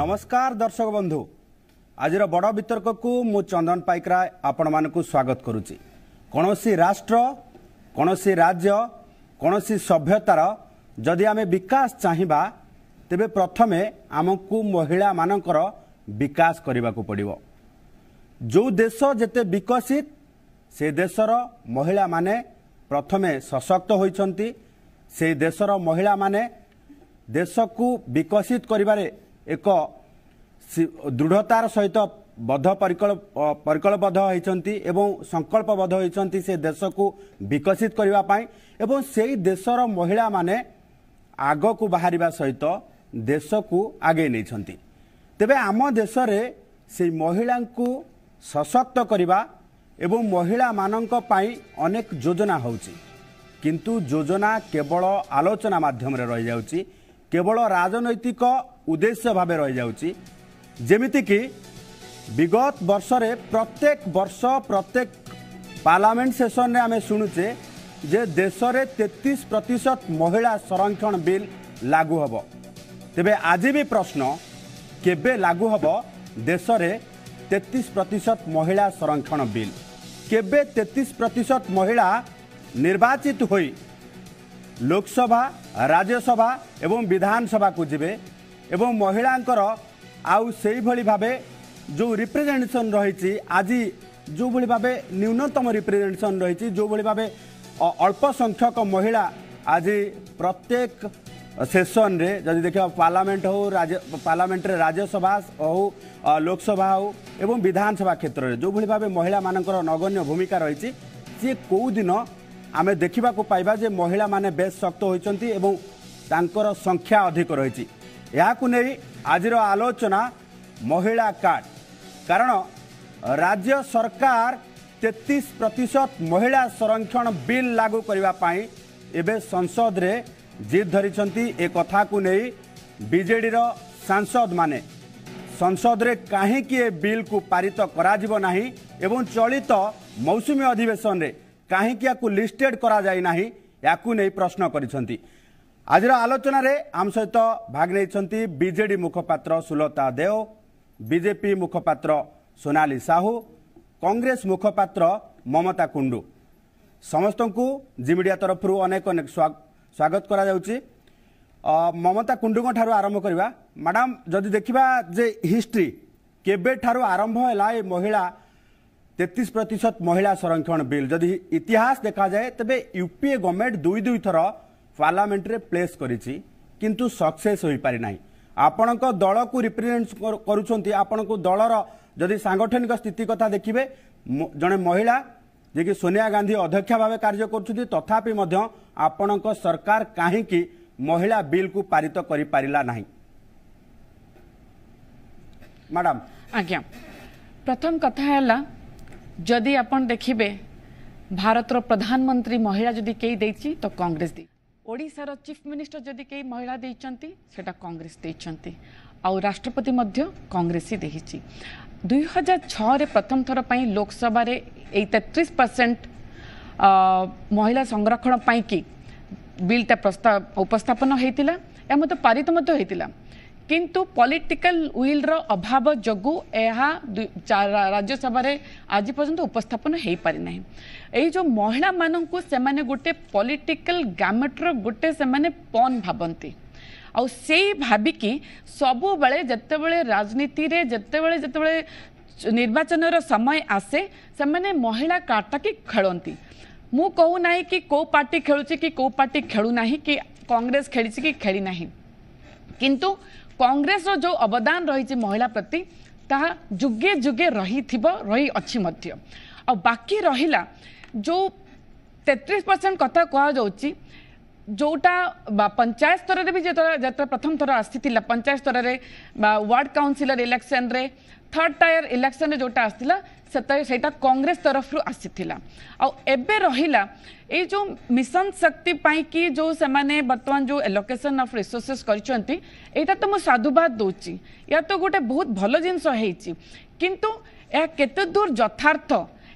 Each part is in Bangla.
ନମସ୍କାର ଦର୍ଶକ ବନ୍ଧୁ ଆଜିର ବଡ଼ ବିତର୍କକୁ ମୁଁ ଚନ୍ଦନ ପାଇକରାୟ ଆପଣମାନଙ୍କୁ ସ୍ୱାଗତ କରୁଛି କୌଣସି ରାଷ୍ଟ୍ର କୌଣସି ରାଜ୍ୟ କୌଣସି ସଭ୍ୟତାର ଯଦି ଆମେ ବିକାଶ ଚାହିଁବା ତେବେ ପ୍ରଥମେ ଆମକୁ ମହିଳାମାନଙ୍କର ବିକାଶ କରିବାକୁ ପଡ଼ିବ ଯେଉଁ ଦେଶ ଯେତେ ବିକଶିତ ସେ ଦେଶର ମହିଳାମାନେ ପ୍ରଥମେ ସଶକ୍ତ ହୋଇଛନ୍ତି ସେ ଦେଶର ମହିଳାମାନେ ଦେଶକୁ ବିକଶିତ କରିବାରେ ଏକ ଦୃଢ଼ତାର ସହିତ ବଦ୍ଧ ପରିକଳ୍ପବଦ୍ଧ ହୋଇଛନ୍ତି ଏବଂ ସଂକଳ୍ପବଦ୍ଧ ହୋଇଛନ୍ତି ସେ ଦେଶକୁ ବିକଶିତ କରିବା ପାଇଁ ଏବଂ ସେହି ଦେଶର ମହିଳାମାନେ ଆଗକୁ ବାହାରିବା ସହିତ ଦେଶକୁ ଆଗେଇ ନେଇଛନ୍ତି ତେବେ ଆମ ଦେଶରେ ସେଇ ମହିଳାଙ୍କୁ ସଶକ୍ତ କରିବା ଏବଂ ମହିଳାମାନଙ୍କ ପାଇଁ ଅନେକ ଯୋଜନା ହେଉଛି କିନ୍ତୁ ଯୋଜନା କେବଳ ଆଲୋଚନା ମାଧ୍ୟମରେ ରହିଯାଉଛି କେବଳ ରାଜନୈତିକ ଉଦ୍ଦେଶ୍ୟ ଭାବେ ରହିଯାଉଛି ଯେମିତିକି ବିଗତ ବର୍ଷରେ ପ୍ରତ୍ୟେକ ବର୍ଷ ପ୍ରତ୍ୟେକ ପାର୍ଲାମେଣ୍ଟ ସେସନରେ ଆମେ ଶୁଣୁଛେ ଯେ ଦେଶରେ ତେତିଶ ପ୍ରତିଶତ ମହିଳା ସଂରକ୍ଷଣ ବିଲ୍ ଲାଗୁ ହେବ ତେବେ ଆଜି ବି ପ୍ରଶ୍ନ କେବେ ଲାଗୁ ହେବ ଦେଶରେ ତେତିଶ ପ୍ରତିଶତ ମହିଳା ସଂରକ୍ଷଣ ବିଲ୍ କେବେ ତେତିଶ ପ୍ରତିଶତ ମହିଳା ନିର୍ବାଚିତ ହୋଇ ଲୋକସଭା ରାଜ୍ୟସଭା ଏବଂ ବିଧାନସଭାକୁ ଯିବେ ଏବଂ ମହିଳାଙ୍କର ଆଉ ସେଇଭଳି ଭାବେ ଯେଉଁ ରିପ୍ରେଜେଣ୍ଟେସନ୍ ରହିଛି ଆଜି ଯେଉଁଭଳି ଭାବେ ନ୍ୟୁନତମ ରିପ୍ରେଜେଣ୍ଟେସନ୍ ରହିଛି ଯେଉଁଭଳି ଭାବେ ଅଳ୍ପ ସଂଖ୍ୟକ ମହିଳା ଆଜି ପ୍ରତ୍ୟେକ ସେସନରେ ଯଦି ଦେଖିବା ପାର୍ଲାମେଣ୍ଟ ହେଉ ରାଜ୍ୟ ପାର୍ଲାମେଣ୍ଟରେ ରାଜ୍ୟସଭା ହେଉ ଲୋକସଭା ହେଉ ଏବଂ ବିଧାନସଭା କ୍ଷେତ୍ରରେ ଯେଉଁଭଳି ଭାବେ ମହିଳାମାନଙ୍କର ନଗଣ୍ୟ ଭୂମିକା ରହିଛି ସିଏ କେଉଁଦିନ ଆମେ ଦେଖିବାକୁ ପାଇବା ଯେ ମହିଳାମାନେ ବେଶ୍ ଶକ୍ତ ହୋଇଛନ୍ତି ଏବଂ ତାଙ୍କର ସଂଖ୍ୟା ଅଧିକ ରହିଛି ଏହାକୁ ନେଇ आज आलोचना महिला कार्ड कारण राज्य सरकार तेतिस प्रतिशत महिला संरक्षण बिल लागू ए लाग संसदले जिद् धरि विजेडि सांसद म संसदले काहीँक ए बिलको पारित नै चलित मौसुमी अधिवेशन काहीँक या लिस्टेड गराइ नै या प्रश्न गरिन्छ ଆଜିର ଆଲୋଚନାରେ ଆମ ସହିତ ଭାଗ ନେଇଛନ୍ତି ବିଜେଡି ମୁଖପାତ୍ର ସୁଲତା ଦେଓ ବିଜେପି ମୁଖପାତ୍ର ସୋନାଲି ସାହୁ କଂଗ୍ରେସ ମୁଖପାତ୍ର ମମତା କୁଣ୍ଡୁ ସମସ୍ତଙ୍କୁ ଜିମିଡ଼ିଆ ତରଫରୁ ଅନେକ ଅନେକ ସ୍ୱାଗତ କରାଯାଉଛି ମମତା କୁଣ୍ଡୁଙ୍କଠାରୁ ଆରମ୍ଭ କରିବା ମ୍ୟାଡ଼ାମ୍ ଯଦି ଦେଖିବା ଯେ ହିଷ୍ଟ୍ରି କେବେଠାରୁ ଆରମ୍ଭ ହେଲା ଏ ମହିଳା ତେତିଶ ପ୍ରତିଶତ ମହିଳା ସଂରକ୍ଷଣ ବିଲ୍ ଯଦି ଇତିହାସ ଦେଖାଯାଏ ତେବେ ୟୁପିଏ ଗଭର୍ଣ୍ଣମେଣ୍ଟ ଦୁଇ ଦୁଇ ଥର पार्लमेंट प्लेस कर सक्सेस हो पारिना आपण दल को रिप्रेजे कर दल जदि सांगठनिक स्थित कथा देखिए जड़े महिला जी कि सोनिया गांधी अध्यक्षा भाव कार्य कर सरकार कहीं महिला बिल को पारित करा मैडम प्रथम कथा जदि आप देखिए भारत प्रधानमंत्री महिला जदि कई तो कांग्रेस दी ଓଡ଼ିଶାର ଚିଫ୍ ମିନିଷ୍ଟର ଯଦି କେହି ମହିଳା ଦେଇଛନ୍ତି ସେଇଟା କଂଗ୍ରେସ ଦେଇଛନ୍ତି ଆଉ ରାଷ୍ଟ୍ରପତି ମଧ୍ୟ କଂଗ୍ରେସ ହିଁ ଦେଇଛି ଦୁଇ ହଜାର ଛଅରେ ପ୍ରଥମ ଥର ପାଇଁ ଲୋକସଭାରେ ଏଇ ତେତିଶ ପରସେଣ୍ଟ ମହିଳା ସଂରକ୍ଷଣ ପାଇଁକି ବିଲ୍ଟା ପ୍ରସ୍ତାବ ଉପସ୍ଥାପନ ହୋଇଥିଲା ଏହା ମଧ୍ୟ ପାରିତ ମଧ୍ୟ ହୋଇଥିଲା किंतु पॉलिटिकल विल रो अभाव जो राज्यसभा आज पर्यटन उपस्थापन हो पारिना जो महिला मानू से गोटे पॉलिटिकल गैमेटर गोटे से पन भावती आ भाविकी सब बड़े जत राजनीति जिते जत निर्वाचन समय आसे से महिला कार्डटा कि खेलती मु कहूना कि कौ पार्टी खेलुची कि कौ पार्टी खेलुना कि कांग्रेस खेली कि खेली ना किंतु কংগ্রেসর যে অবদান রয়েছে মহিলা প্রত্যেক ତାହା ଯୁଗେ ଯୁଗେ ରହିଥିବ ରହିଅଛି ମଧ୍ୟ ଆଉ ବାକି ରହିଲା ଯେଉଁ ତେତିଶ ପରସେଣ୍ଟ କଥା କୁହାଯାଉଛି ଯେଉଁଟା ବା ପଞ୍ଚାୟତ ସ୍ତରରେ ବି ଯେତେବେଳେ ଯେତେବେଳେ ପ୍ରଥମ ଥର ଆସିଥିଲା ପଞ୍ଚାୟତ ସ୍ତରରେ ବା ୱାର୍ଡ଼ କାଉନସିଲର ଇଲେକ୍ସନରେ ଥାର୍ଡ଼ ଟାୟାର ଇଲେକ୍ସନରେ ଯେଉଁଟା ଆସିଥିଲା सहित कांग्रेस तरफ आसीला आबे रहा ये जो मिशन शक्ति कि जो से बर्तमान जो एलोकेशन अफ रिसोर्सेस करटा तो मुझे साधुवाद दूची या तो गोटे बहुत भल जिनस किंतु यह केते दूर यथार्थ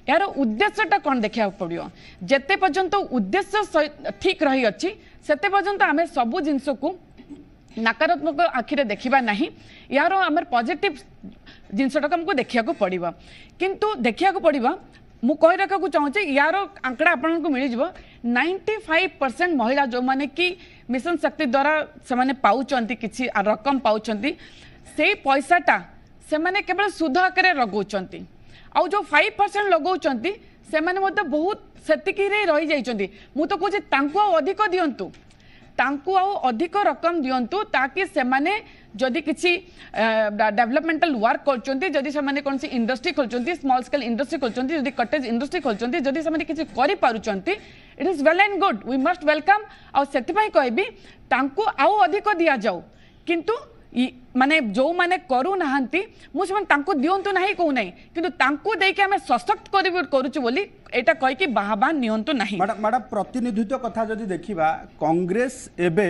यार उद्देश्यटा कौन देखा पड़ो जिते पर्यंत उद्देश्य ठीक रही अच्छी से पर्यंत आम सब जिनस को नकारात्मक आखिरे देखा ना यार आम पजिट जिनसटा देखा पड़ा किंतु देखा पड़ा मुझे कही रखा चाहे यार आंकड़ा आपण को मिल नाइंटी फाइव परसेंट महिला जो मैंने कि मिशन शक्ति द्वारा से किसी रकम पाँच पैसाटा से मैंने केवल सुध आकर लगौं आज जो फाइव परसेंट लगौर बहुत से रही जाइंट मुझे कहूँ अधिक दिंतु ତାଙ୍କୁ ଆଉ ଅଧିକ ରକମ ଦିଅନ୍ତୁ ତାକି ସେମାନେ ଯଦି କିଛି ଡେଭଲପମେଣ୍ଟାଲ ୱାର୍କ କରୁଛନ୍ତି ଯଦି ସେମାନେ କୌଣସି ଇଣ୍ଡଷ୍ଟ୍ରି ଖୋଲୁଛନ୍ତି ସ୍ମଲ୍ ସ୍କେଲ୍ ଇଣ୍ଡଷ୍ଟ୍ରି ଖୋଲୁଛନ୍ତି ଯଦି କଟେଜ ଇଣ୍ଡଷ୍ଟ୍ରି ଖୋଲୁଛନ୍ତି ଯଦି ସେମାନେ କିଛି କରିପାରୁଛନ୍ତି it is well and good we must welcome ଆଉ ସେଥିପାଇଁ କହିବି ତାଙ୍କୁ ଆଉ ଅଧିକ ଦିଆଯାଉ କିନ୍ତୁ মানে ଯେଉଁମାନେ କରୁନାହାନ୍ତି ମୁଁ ସେମାନେ ତାଙ୍କୁ ଦିଅନ୍ତୁ ନାହିଁ କହୁନାହିଁ କିନ୍ତୁ ତାଙ୍କୁ ଦେଇକି ଆମେ ସଶକ୍ତ କରିବୁ କରୁଛୁ ବୋଲି ଏଇଟା କହିକି ବାହାବା ନିଅନ୍ତୁ ନାହିଁ ମ୍ୟାଡ଼ାମ ପ୍ରତିନିଧିତ୍ୱ କଥା ଯଦି ଦେଖିବା କଂଗ୍ରେସ ଏବେ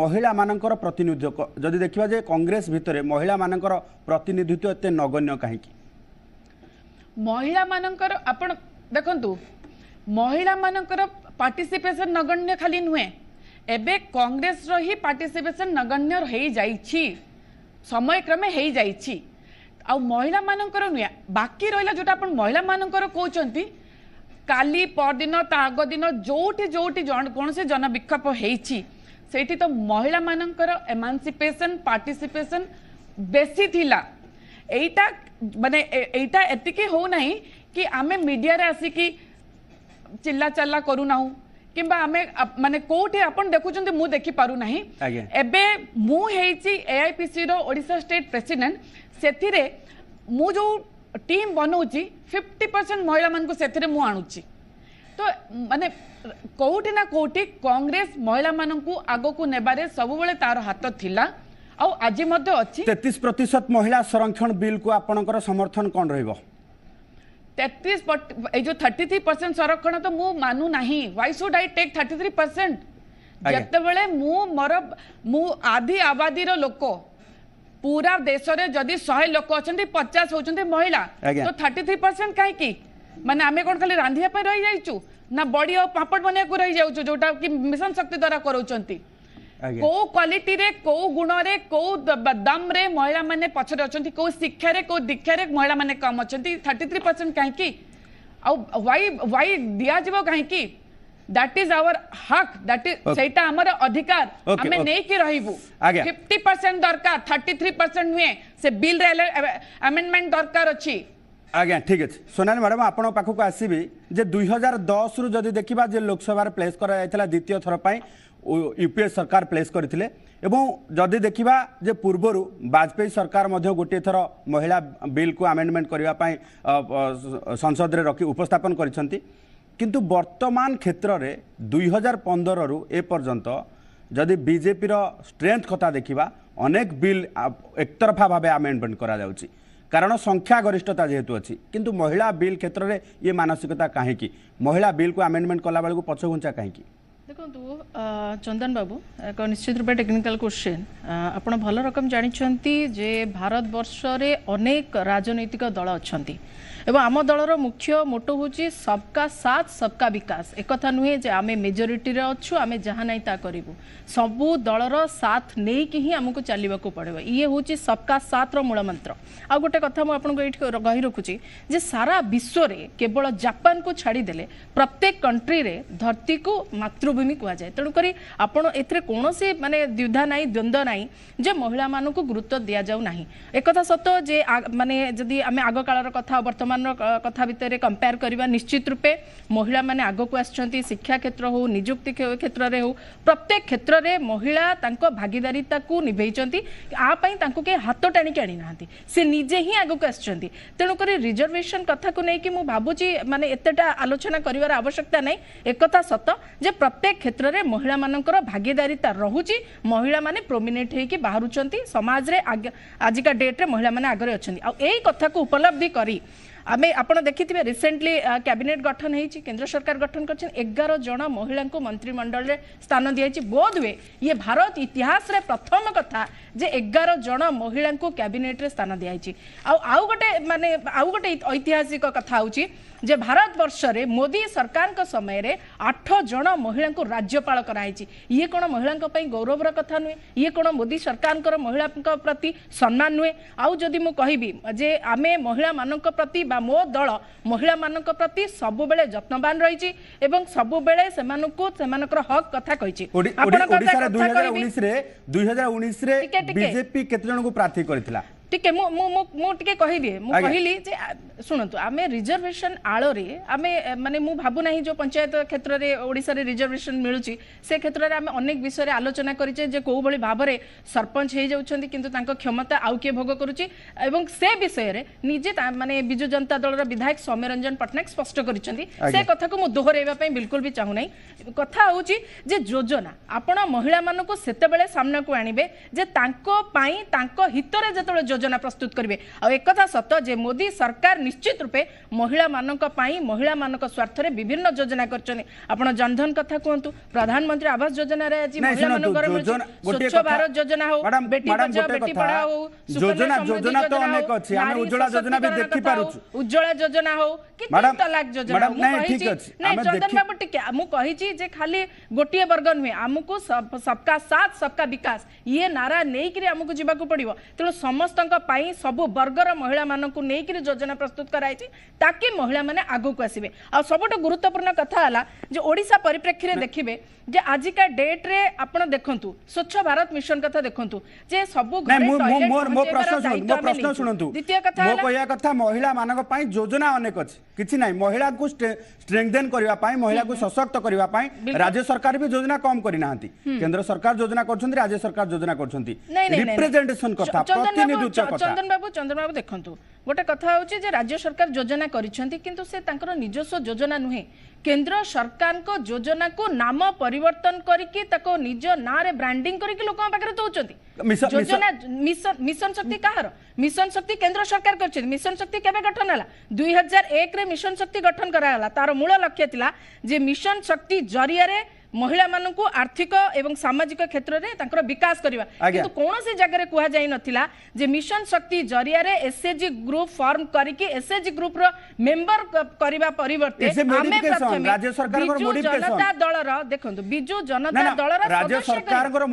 ମହିଳାମାନଙ୍କର ପ୍ରତିନିଧିତ୍ୱ ଯଦି ଦେଖିବା ଯେ କଂଗ୍ରେସ ଭିତରେ ମହିଳାମାନଙ୍କର ପ୍ରତିନିଧିତ୍ୱ ଏତେ ନଗଣ୍ୟ କାହିଁକି ମହିଳାମାନଙ୍କର ଆପଣ ଦେଖନ୍ତୁ ମହିଳାମାନଙ୍କର ପାର୍ଟିସିପେସନ୍ ନଗଣ୍ୟ ଖାଲି ନୁହେଁ ଏବେ କଂଗ୍ରେସର ହିଁ ପାର୍ଟିସିପେସନ୍ ନଗଣ୍ୟ ହୋଇଯାଇଛି ସମୟକ୍ରମେ ହୋଇଯାଇଛି ଆଉ ମହିଳାମାନଙ୍କର ନୁହେଁ ବାକି ରହିଲା ଯେଉଁଟା ଆପଣ ମହିଳାମାନଙ୍କର କହୁଛନ୍ତି କାଲି ପରଦିନ ତା ଆଗଦିନ ଯେଉଁଠି ଯେଉଁଠି କୌଣସି ଜନବିକ୍ଷୋଭ ହେଇଛି ସେଇଠି ତ ମହିଳାମାନଙ୍କର ଏମାନ୍ସିପେସନ୍ ପାର୍ଟିସିପେସନ୍ ବେଶୀ ଥିଲା ଏଇଟା ମାନେ ଏଇଟା ଏତିକି ହେଉନାହିଁ କି ଆମେ ମିଡ଼ିଆରେ ଆସିକି ଚିଲ୍ଲାଚାଲ୍ଲା କରୁନାହୁଁ কিংবা আমি মানে কোটি আপনার দেখুছেন মু দেখিপারু না এবে মু হয়েছি এআইপিসি ওড়শা স্টেট প্রেসিডেন্ট সেথিরে মু যে টিম বনাউছি ফিফটি পরসেন্ট মহিলা মানুষ সেথিরে মু আনুছি তো মানে কোটি না কোটি কংগ্রেস মহিলা মানুষ আগকু নেবারে সবুলে তার হাত লা আজ মধ্যে অছি তেত্রিশ প্রত মহিলা সংরক্ষণ বিল কু আপনার সমর্থন কণ রহব તેત્રીસ એ જો થર્ટી થ્રી પરસેન્ટ સંરક્ષણ તો હું માનું નહીં why should I take thirty three percent ଯେତେବେଳେ ମୁଁ ମୋର ମୁଁ ଆଦି ଆବାଦୀର ଲୋକ ପୁରା ଦେଶରେ ଯଦି ଶହେ ଲୋକ ଅଛନ୍ତି ପଚାଶ ହଉଛନ୍ତି ମହିଳା ତ ଥାର୍ଟି ଥ୍ରୀ ପରସେଣ୍ଟ କାହିଁକି ମାନେ ଆମେ କ'ଣ ଖାଲି ରାନ୍ଧିବା ପାଇଁ ରହିଯାଇଛୁ ନା ବଡି ଆଉ ପାମ୍ପଡ଼ ବନେଇବାକୁ ରହିଯାଉଛୁ ଯୋଉଟା କି ମିଶନ ଶକ୍ତି ଦ୍ୱାରା କରାଉଛନ୍ତି କୋଉ କ୍ୱାଲିଟିରେ କୋଉ ଗୁଣରେ କୋଉ ଦମରେ ମହିଳାମାନେ ପଛରେ ଅଛନ୍ତି କୋଉ ଶିକ୍ଷାରେ କୋଉ ଦୀକ୍ଷାରେ ମହିଳାମାନେ କମ୍ ଅଛନ୍ତି ଥାର୍ଟି ଥ୍ରୀ ପରସେଣ୍ଟ କାହିଁକି ଆଉ ୱାଇ ୱାଇ ଦିଆଯିବ କାହିଁକି দ্যাট ইজ আওয়ার হক দ্যাট ইজ সেইটা আমার অধিকার আমি নেইকি রহিবু 50% দরকার 33% নুয়ে সে বিল রে অ্যামেন্ডমেন্ট দরকার অছি আজ্ঞা ঠিক আছে সোনালী ম্যাডাম আপনার পাখক আসবি যে দুই হাজার দশ রু যদি দেখা যে লোকসভার প্লেস করা যাই দ্বিতীয় থর পাই ইউপিএ সরকার প্লেস করে এবং যদি দেখা যে পূর্বর বাজপেয়ী সরকার গোটিয়ে থর মহিলা বিলকু আমেন্ডমেন্ট করা সংসদে রকি উপস্থাপন করেছেন কিন্তু বর্তমান ক্ষেত্রে দুই হাজার পনেরু এ পর্যন্ত যদি বিজেপির স্ট্রেংথ কথা দেখা অনেক বিল একতরফা ভাবে আমেন্ডমেন্ট করা যাচ্ছে কারণ সংখ্যাগরিষ্ঠতা যেহেতু অছি কিন্তু মহিলা বিল ক্ষেত্রে ইয়ে মানসিকতা কাহিকি মহিলা বিলকু আমেন্ডমেন্ট কলা বেড়ে পছঘুঞ্চা কাহিকি ଦେଖନ୍ତୁ ଚନ୍ଦନବାବୁ ଏକ ନିଶ୍ଚିତ ରୂପେ ଟେକ୍ନିକାଲ କୋଶ୍ଚିନ୍ ଆପଣ ଭଲ ରକମ ଜାଣିଛନ୍ତି ଯେ ଭାରତ ବର୍ଷରେ ଅନେକ ରାଜନୈତିକ ଦଳ ଅଛନ୍ତି এবং আম দলর মুখ্য মোটো হচ্ছে সবকা সাথ সবকা বিকাশ একথা নুহে যে আমি মেজোরিটির অছু আমি যা নাই তা করবু সবু দলর সাথ নেইকি হি আমি চালবাকে পড়ব ইয়ে হচ্ছে সবকা সাথর মূলমন্ত্র আউ গোটে কথা মু আপনার এইটি কহি রাখুছি যে সারা বিশ্বরে কেবল জাপান কু ছাড়িদেলে প্রত্যেক কন্ট্রিরে ধরতী কু মাতৃভূমি কুহযায় তেণুকরি আপনার এতে কৌশি মানে দ্বিধা নাই দ্বন্দ্ব নাই যে মহিলা মানুষ গুরুত্ব দিয়া যাও না একথা সত্য যে মানে যদি আমি আগকালর কথা বর্তমান ବର୍ତ୍ତମାନର କଥା ଭିତରେ କମ୍ପେୟାର କରିବା ନିଶ୍ଚିତ ରୂପେ ମହିଳାମାନେ ଆଗକୁ ଆସିଛନ୍ତି ଶିକ୍ଷା କ୍ଷେତ୍ର ହେଉ ନିଯୁକ୍ତି କ୍ଷେତ୍ରରେ ହେଉ ପ୍ରତ୍ୟେକ କ୍ଷେତ୍ରରେ ମହିଳା ତାଙ୍କ ଭାଗିଦାରିତାକୁ ନିଭେଇଛନ୍ତି ଆ ପାଇଁ ତାଙ୍କୁ କେହି ହାତ ଟାଣିକି ଆଣିନାହାନ୍ତି ସେ ନିଜେ ହିଁ ଆଗକୁ ଆସିଛନ୍ତି ତେଣୁକରି ରିଜର୍ଭେସନ୍ କଥାକୁ ନେଇକି ମୁଁ ଭାବୁଛି ମାନେ ଏତେଟା ଆଲୋଚନା କରିବାର ଆବଶ୍ୟକତା ନାହିଁ ଏକଥା ସତ ଯେ ପ୍ରତ୍ୟେକ କ୍ଷେତ୍ରରେ ମହିଳାମାନଙ୍କର ଭାଗିଦାରିତା ରହୁଛି ମହିଳାମାନେ ପ୍ରୋମିନେଟ୍ ହେଇକି ବାହାରୁଛନ୍ତି ସମାଜରେ ଆଜିକା ଡେଟ୍ରେ ମହିଳାମାନେ ଆଗରେ ଅଛନ୍ତି ଆଉ ଏଇ କଥାକୁ ଉପଲବ୍ଧି କରି আমি আপনার দেখিবে রিসেন্টলি ক্যাবিনেট গঠন হয়েছে কেন্দ্র সরকার গঠন করছেন এগার জন মহিলা মন্ত্রিমণ্ডলের স্থান দিয়েছে বোধ হুয়ে ইয়ে ভারত ইতিহাসে প্রথম কথা যে এগার জন মহিলা ক্যাবিনেট্রে স্থান দিয়েছে আউ গোটে মানে আউ গোটে ঐতিহাসিক কথা হচ্ছে যে ଭାରତବର୍ଷରେ ମୋଦି ସରକାରଙ୍କ ସମୟରେ ଆଠ ଜଣ ମହିଳାଙ୍କୁ ରାଜ୍ୟପାଳ କରାହେଇଛି ଇଏ କ'ଣ ମହିଳାଙ୍କ ପାଇଁ ଗୌରବର କଥା ନୁହେଁ ଇଏ କ'ଣ ମୋଦି ସରକାରଙ୍କର ମହିଳାଙ୍କ ପ୍ରତି ସମ୍ମାନ ନୁହେଁ ଆଉ ଯଦି ମୁଁ କହିବି ଯେ ଆମେ ମହିଳାମାନଙ୍କ ପ୍ରତି କିମ୍ବା ମୋ ଦଳ ମହିଳାମାନଙ୍କ ପ୍ରତି ସବୁବେଳେ ଯତ୍ନବାନ ରହିଛି ଏବଂ ସବୁବେଳେ ସେମାନଙ୍କୁ ସେମାନଙ୍କର ହକ୍ କଥା କହିଛି ଦୁଇ ହଜାର ଉଣେଇଶରେ ବିଜେପି କେତେ ଜଣଙ୍କୁ ପ୍ରାର୍ଥୀ କରିଥିଲା ଟିକେ ମୁଁ ମୁଁ ମୁଁ ମୁଁ ଟିକେ କହିଦିଏ ମୁଁ କହିଲି ଯେ ଶୁଣନ୍ତୁ ଆମେ ରିଜର୍ଭେସନ୍ ଆଳରେ ଆମେ ମାନେ ମୁଁ ଭାବୁନାହିଁ ଯେଉଁ ପଞ୍ଚାୟତ କ୍ଷେତ୍ରରେ ଓଡ଼ିଶାରେ ରିଜର୍ଭେସନ୍ ମିଳୁଛି ସେ କ୍ଷେତ୍ରରେ ଆମେ ଅନେକ ବିଷୟରେ ଆଲୋଚନା କରିଛେ ଯେ କେଉଁଭଳି ଭାବରେ ସରପଞ୍ଚ ହେଇଯାଉଛନ୍ତି କିନ୍ତୁ ତାଙ୍କ କ୍ଷମତା ଆଉ କିଏ ଭୋଗ କରୁଛି ଏବଂ ସେ ବିଷୟରେ ନିଜେ ମାନେ ବିଜୁ ଜନତା ଦଳର ବିଧାୟକ ସୌମ୍ୟରଞ୍ଜନ ପଟ୍ଟନାୟକ ସ୍ପଷ୍ଟ କରିଛନ୍ତି ସେ କଥାକୁ ମୁଁ ଦୋହରାଇବା ପାଇଁ ବିଲକୁଲ ବି ଚାହୁଁନାହିଁ କଥା ହେଉଛି ଯେ ଯୋଜନା ଆପଣ ମହିଳାମାନଙ୍କୁ ସେତେବେଳେ ସାମ୍ନାକୁ ଆଣିବେ ଯେ ତାଙ୍କ ପାଇଁ ତାଙ୍କ ହିତରେ ଯେତେବେଳେ ଯୋଜନା योजना प्रस्तुत करेंगे आकथा सत जे मोदी सरकार निश्चित रूपे महिला महिला स्वार्थ में विभिन्न योजना कर जनधन कहतु प्रधानमंत्री आवास योजना खाली वर्ग नुहे सबका साथ सबका विकास ये नारा नहीं तेणु समस्त ମହିଳାମାନଙ୍କ ପାଇଁ ସବୁ ବର୍ଗର ମହିଳାମାନଙ୍କୁ ନେଇକରି ଯୋଜନା ପ୍ରସ୍ତୁତ କରାଯାଇଛି ତାକି ମହିଳାମାନେ ଆଗକୁ ଆସିବେ ଆଉ ସବୁଠୁ ଗୁରୁତ୍ୱପୂର୍ଣ୍ଣ କଥା ହେଲା ଯେ ଓଡ଼ିଶା ପରିପ୍ରେକ୍ଷୀରେ ଦେଖିବେ যে আজিকা ডেট রে আপনার দেখন্তু স্বচ্ছ ভারত মিশন কথা দেখন্তু যে সবু ঘরে টয়লেট মো প্রশ্ন শুনন্তু মো প্রশ্ন শুনন্তু দ্বিতীয় কথা মো কইয়া কথা মহিলা মানক পাই যোজনা অনেক আছে কিছু নাই মহিলা কু স্ট্রেংথেন করিবা পাই মহিলা কু সশক্ত করিবা পাই রাজ্য সরকার বি যোজনা কম করি নাহান্তি কেন্দ্র সরকার যোজনা করছন্তি রাজ্য সরকার যোজনা করছন্তি রিপ্রেজেন্টেশন কথা প্রতিনিধিত্ব কথা চন্দন বাবু চন্দন বাবু দেখন্তু ଗୋଟେ କଥା ହେଉଛି ଯେ ରାଜ୍ୟ ସରକାର ଯୋଜନା କରିଛନ୍ତି କିନ୍ତୁ ସେ ତାଙ୍କର ନିଜସ୍ୱ ଯୋଜନା ନୁହେଁ କେନ୍ଦ୍ର ସରକାରଙ୍କ ଯୋଜନାକୁ ନାମ ପରିବର୍ତ୍ତନ କରିକି ତାକୁ ନିଜ ନାଁରେ ବ୍ରାଣ୍ଡିଂ କରିକି ଲୋକଙ୍କ ପାଖରେ ଦଉଛନ୍ତି ଯୋଜନା ମିଶନ ଶକ୍ତି କାହାର ମିଶନ ଶକ୍ତି କେନ୍ଦ୍ର ସରକାର କରିଛନ୍ତି ମିଶନ ଶକ୍ତି କେବେ ଗଠନ ହେଲା ଦୁଇ ହଜାର ଏକରେ ମିଶନ ଶକ୍ତି ଗଠନ କରାଗଲା ତାର ମୂଳ ଲକ୍ଷ୍ୟ ଥିଲା ଯେ ମିଶନ ଶକ୍ତି ଜରିଆରେ ମହିଳାମାନଙ୍କୁ ଆର୍ଥିକ ଏବଂ ସାମାଜିକ କ୍ଷେତ୍ରରେ ତାଙ୍କର ବିକାଶ କରିବା କିନ୍ତୁ କୌଣସି ଜାଗାରେ କୁହାଯାଇ ନଥିଲା ଯେ ମିଶନ ଶକ୍ତି ଜରିଆରେ ଏସ୍ଏଚ୍ଜି ଗ୍ରୁପ ଫର୍ମ କରିକି ଏସ୍ଏଚ୍ଜି ଗ୍ରୁପର ମେମ୍ବର କରିବା ପରିବର୍ତ୍ତେ ଆମେ ପ୍ରଥମେ ବିଜୁ ଜନତା ଦଳର ଦେଖନ୍ତୁ ବିଜୁ ଜନତା ଦଳର ରାଜ୍ୟ ସରକାରଙ୍କର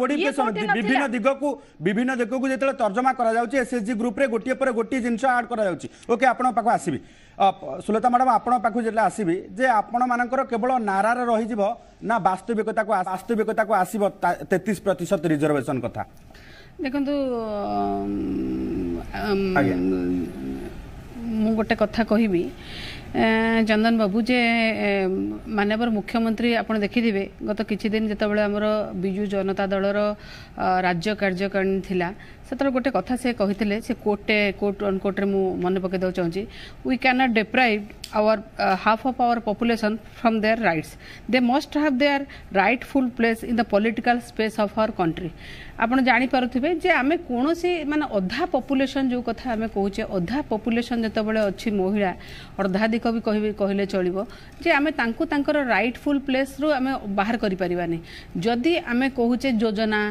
ବିଭିନ୍ନ ଦିଗକୁ ବିଭିନ୍ନ ଦିଗକୁ ଯେତେବେଳେ ତର୍ଜମା କରାଯାଉଛି ଏସ୍ଏଚ୍ଜି ଗ୍ରୁପରେ ଗୋଟିଏ ପରେ ଗୋଟିଏ ଜିନିଷ ଆଡ୍ କରାଯାଉଛି ଓକେ ଆପଣଙ୍କ ପାଖକୁ ଆସିବି ସୁଲତା ମ୍ୟାଡ଼ାମ୍ ଆପଣଙ୍କ ପାଖକୁ ଯେତେବେଳେ ଆସିବି ଯେ ଆପଣମାନଙ୍କର କେବଳ ନାରାରେ ରହିଯିବ ନା ବାସ୍ତବିକତାକୁ ବାସ୍ତବିକତାକୁ ଆସିବ ତେତିଶ ପ୍ରତିଶତ ରିଜର୍ଭେସନ୍ କଥା ଦେଖନ୍ତୁ ମୁଁ ଗୋଟେ କଥା କହିବି চন্দন বাবু যে মানবর মুখ্যমন্ত্রী আপনার দেখিথিবে গত কিছুদিন যেতবে আমার বিজু জনতা দলর রাজ্য কার্যকারিণী লা ସେତେବେଳେ ଗୋଟେ କଥା ସେ କହିଥିଲେ ସେ କୋର୍ଟଟେ କୋର୍ଟ ଅନ୍ କୋର୍ଟରେ ମୁଁ ମନେ ପକାଇଦେବାକୁ ଚାହୁଁଛି we cannot deprive our half of our population from their rights they must have their rightful place in the political space of our country ଆପଣ ଜାଣିପାରୁଥିବେ ଯେ ଆମେ କୌଣସି ମାନେ ଅଧା ପପୁଲେସନ୍ ଯେଉଁ କଥା ଆମେ କହୁଛେ ଅଧା ପପୁଲେସନ୍ ଯେତେବେଳେ ଅଛି ମହିଳା ଅର୍ଦ୍ଧାଧିକ ବି କହିବେ କହିଲେ ଚଳିବ ଯେ ଆମେ ତାଙ୍କୁ ତାଙ୍କର ରାଇଟ୍ଫୁଲ୍ ପ୍ଲେସ୍ରୁ ଆମେ ବାହାର କରିପାରିବାନି ଯଦି ଆମେ କହୁଛେ ଯୋଜନା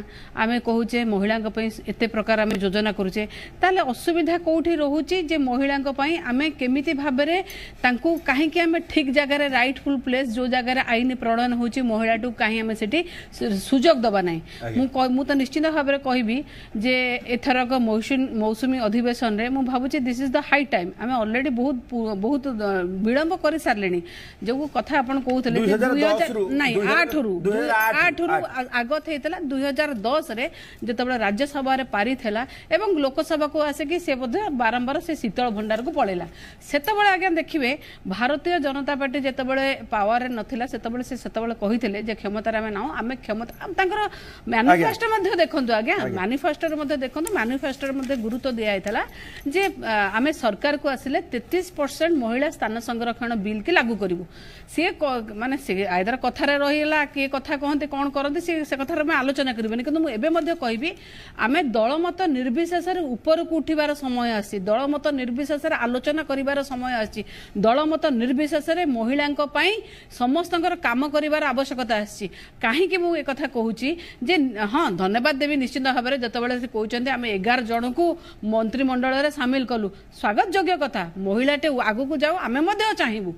ଆମେ କହୁଛେ ମହିଳାଙ୍କ ପାଇଁ ଏତେ ପ୍ରକାର सरकार आम योजना करुचे ताले असुविधा कौटी रोचे जे महिला आम केमी भाव कहीं ठीक जगार रईटफुल प्लेस जो जगार आईन प्रणयन हो महिला कहीं आम से सुजोग दवा ना मुझे निश्चित भाव में कहबी एथरक मौसुमी अधिवेशन में मुझे भावुचे this is the high time आम अलरेडी बहुत बहुत विलम्ब कर सारे जो कथा आप कहते ना आठ रु आठ रु आग थी दुई हजार दस रे जो राज्यसभा पारित ପଡ଼ିଥିଲା ଏବଂ ଲୋକସଭାକୁ ଆସିକି ସେ ବୋଧେ ବାରମ୍ବାର ସେ ଶୀତଳ ଭଣ୍ଡାରକୁ ପଳେଇଲା ସେତେବେଳେ ଆଜ୍ଞା ଦେଖିବେ ଭାରତୀୟ ଜନତା ପାର୍ଟି ଯେତେବେଳେ ପାୱାରରେ ନଥିଲା ସେତେବେଳେ ସେ ସେତେବେଳେ କହିଥିଲେ ଯେ କ୍ଷମତାରେ ଆମେ ନାହୁଁ ଆମେ କ୍ଷମତା ତାଙ୍କର ମ୍ୟାନିଫେଷ୍ଟୋ ମଧ୍ୟ ଦେଖନ୍ତୁ ଆଜ୍ଞା ମ୍ୟାନିଫେଷ୍ଟୋରେ ମଧ୍ୟ ଦେଖନ୍ତୁ ମ୍ୟାନିଫେଷ୍ଟୋରେ ମଧ୍ୟ ଗୁରୁତ୍ୱ ଦିଆଯାଇଥିଲା ଯେ ଆମେ ସରକାରକୁ ଆସିଲେ ତେତିଶ ପରସେଣ୍ଟ ମହିଳା ସ୍ଥାନ ସଂରକ୍ଷଣ ବିଲ୍ କି ଲାଗୁ କରିବୁ ସିଏ ମାନେ ଆଇଦର କଥାରେ ରହିଗଲା କିଏ କଥା କହନ୍ତି କ'ଣ କରନ୍ତି ସେ ସେ କଥାରେ ଆମେ ଆଲୋଚନା କରିବେନି କିନ୍ତୁ ମୁଁ ଏବେ ମଧ୍ୟ କହିବି ଆମେ ଦଳ ଦଳମତ ନିର୍ବିଶେଷରେ ଉପରକୁ ଉଠିବାର ସମୟ ଆସିଛି ଦଳମତ ନିର୍ବିଶେଷରେ ଆଲୋଚନା କରିବାର ସମୟ ଆସିଛି ଦଳମତ ନିର୍ବିଶେଷରେ ମହିଳାଙ୍କ ପାଇଁ ସମସ୍ତଙ୍କର କାମ କରିବାର ଆବଶ୍ୟକତା ଆସିଛି କାହିଁକି ମୁଁ ଏକଥା କହୁଛି ଯେ ହଁ ଧନ୍ୟବାଦ ଦେବି ନିଶ୍ଚିତ ଭାବରେ ଯେତେବେଳେ ସେ କହୁଛନ୍ତି ଆମେ ଏଗାର ଜଣଙ୍କୁ ମନ୍ତ୍ରିମଣ୍ଡଳରେ ସାମିଲ କଲୁ ସ୍ୱାଗତ ଯୋଗ୍ୟ କଥା ମହିଳାଟେ ଆଗକୁ ଯାଉ ଆମେ ମଧ୍ୟ ଚାହିଁବୁ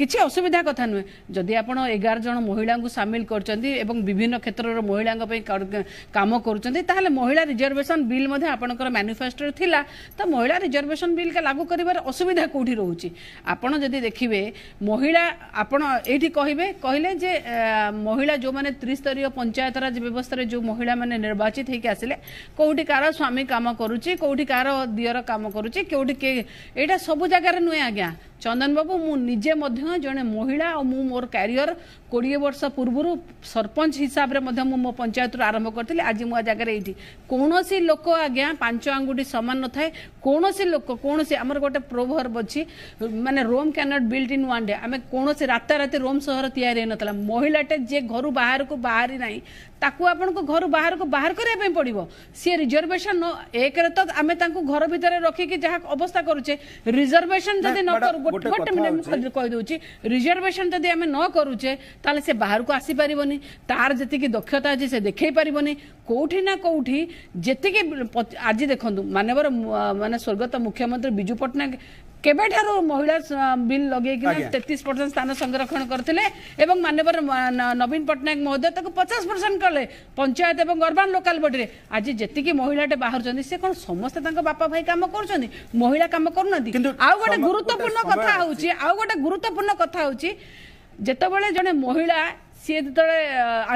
କିଛି ଅସୁବିଧା କଥା ନୁହେଁ ଯଦି ଆପଣ ଏଗାର ଜଣ ମହିଳାଙ୍କୁ ସାମିଲ କରିଛନ୍ତି ଏବଂ ବିଭିନ୍ନ କ୍ଷେତ୍ରର ମହିଳାଙ୍କ ପାଇଁ କାମ କରୁଛନ୍ତି ତାହେଲେ ମହିଳା ରିଜର୍ଭ ରିଜର୍ଭେସନ୍ ବିଲ୍ ମଧ୍ୟ ଆପଣଙ୍କର ମ୍ୟାନିଫେଷ୍ଟୋରେ ଥିଲା ତ ମହିଳା ରିଜର୍ଭେସନ୍ ବିଲ୍ ଲାଗୁ କରିବାର ଅସୁବିଧା କେଉଁଠି ରହୁଛି ଆପଣ ଯଦି ଦେଖିବେ ମହିଳା ଆପଣ ଏଇଠି କହିବେ କହିଲେ ଯେ ମହିଳା ଯେଉଁମାନେ ତ୍ରିସ୍ତରୀୟ ପଞ୍ଚାୟତରାଜ ବ୍ୟବସ୍ଥାରେ ଯେଉଁ ମହିଳାମାନେ ନିର୍ବାଚିତ ହେଇକି ଆସିଲେ କେଉଁଠି କାହାର ସ୍ୱାମୀ କାମ କରୁଛି କେଉଁଠି କାହାର ଦିଅର କାମ କରୁଛି କେଉଁଠି କିଏ ଏଇଟା ସବୁ ଜାଗାରେ ନୁହେଁ ଆଜ୍ଞା চন্দনবাবু মু নিজে মধ্যে জনে মহিলা ও মু মোর ক্যারিয়র কোড়িয়ে বর্ষ পূর্বর সরপঞ্চ হিসাবে মধ্যে মু মো পঞ্চায়েতর আরম্ভ করলে আজ মু জায়গায় এইটি কোণী କୌଣସି ଲୋକ ଆଜ୍ଞା ପାଞ୍ଚ ଆଙ୍ଗୁଠି ସମାନ ନଥାଏ କୌଣସି ଲୋକ କୌଣସି ଆମର ଗୋଟେ ପ୍ରୋଭର୍ବ ଅଛି ମାନେ Rome can't built in one day ଆମେ କୌଣସି ରାତାରାତି ରୋମ୍ ସହର ତିଆରି ହେଇନଥିଲା ମହିଳାଟେ ଯିଏ ଘରୁ ବାହାରକୁ ବାହାରି ନାହିଁ ତାକୁ ଆପଣଙ୍କୁ ଘରୁ ବାହାରକୁ ବାହାର କରିବା ପାଇଁ ପଡ଼ିବ ସିଏ ରିଜର୍ଭେସନ୍ ଏକରେ ତ ଆମେ ତାଙ୍କୁ ଘର ଭିତରେ ରଖିକି ଯାହା ଅବସ୍ଥା କରୁଛେ ରିଜର୍ଭେସନ୍ ଯଦି ନ କରୁ ଗୋଟେ ମିନିଟ୍ ମୁଁ କହିଦେଉଛି ରିଜର୍ଭେସନ୍ ଯଦି ଆମେ ନ କରୁଛେ ତାହେଲେ ସେ ବାହାରକୁ ଆସିପାରିବନି ତାର ଯେତିକି ଦକ୍ଷତା ଅଛି ସେ ଦେଖେଇ ପାରିବନି କୋଉଠି ନା କୋଉଠି ଯେତିକି ଆଜି ଦେଖନ୍ତୁ ମାନ୍ୟବର ମାନେ ସ୍ୱର୍ଗତ ମୁଖ୍ୟମନ୍ତ୍ରୀ ବିଜୁ ପଟ୍ଟନାୟକ କେବେଠାରୁ ମହିଳା ବିଲ୍ ଲଗେଇକିନା ତେତିଶ ପରସେଣ୍ଟ ସ୍ଥାନ ସଂରକ୍ଷଣ କରିଥିଲେ ଏବଂ ମାନ୍ୟବର ନବୀନ ପଟ୍ଟନାୟକ ମହୋଦୟ ତାକୁ ପଚାଶ ପରସେଣ୍ଟ କଲେ ପଞ୍ଚାୟତ ଏବଂ ଅର୍ବାନ୍ ଲୋକାଲ ବଡ଼ିରେ ଆଜି ଯେତିକି ମହିଳାଟେ ବାହାରୁଛନ୍ତି ସେ କ'ଣ ସମସ୍ତେ ତାଙ୍କ ବାପା ଭାଇ କାମ କରୁଛନ୍ତି ମହିଳା କାମ କରୁନାହାନ୍ତି ଆଉ ଗୋଟେ ଗୁରୁତ୍ୱପୂର୍ଣ୍ଣ କଥା ହେଉଛି ଆଉ ଗୋଟେ ଗୁରୁତ୍ୱପୂର୍ଣ୍ଣ କଥା ହେଉଛି ଯେତେବେଳେ ଜଣେ ମହିଳା ସିଏ ଯେତେବେଳେ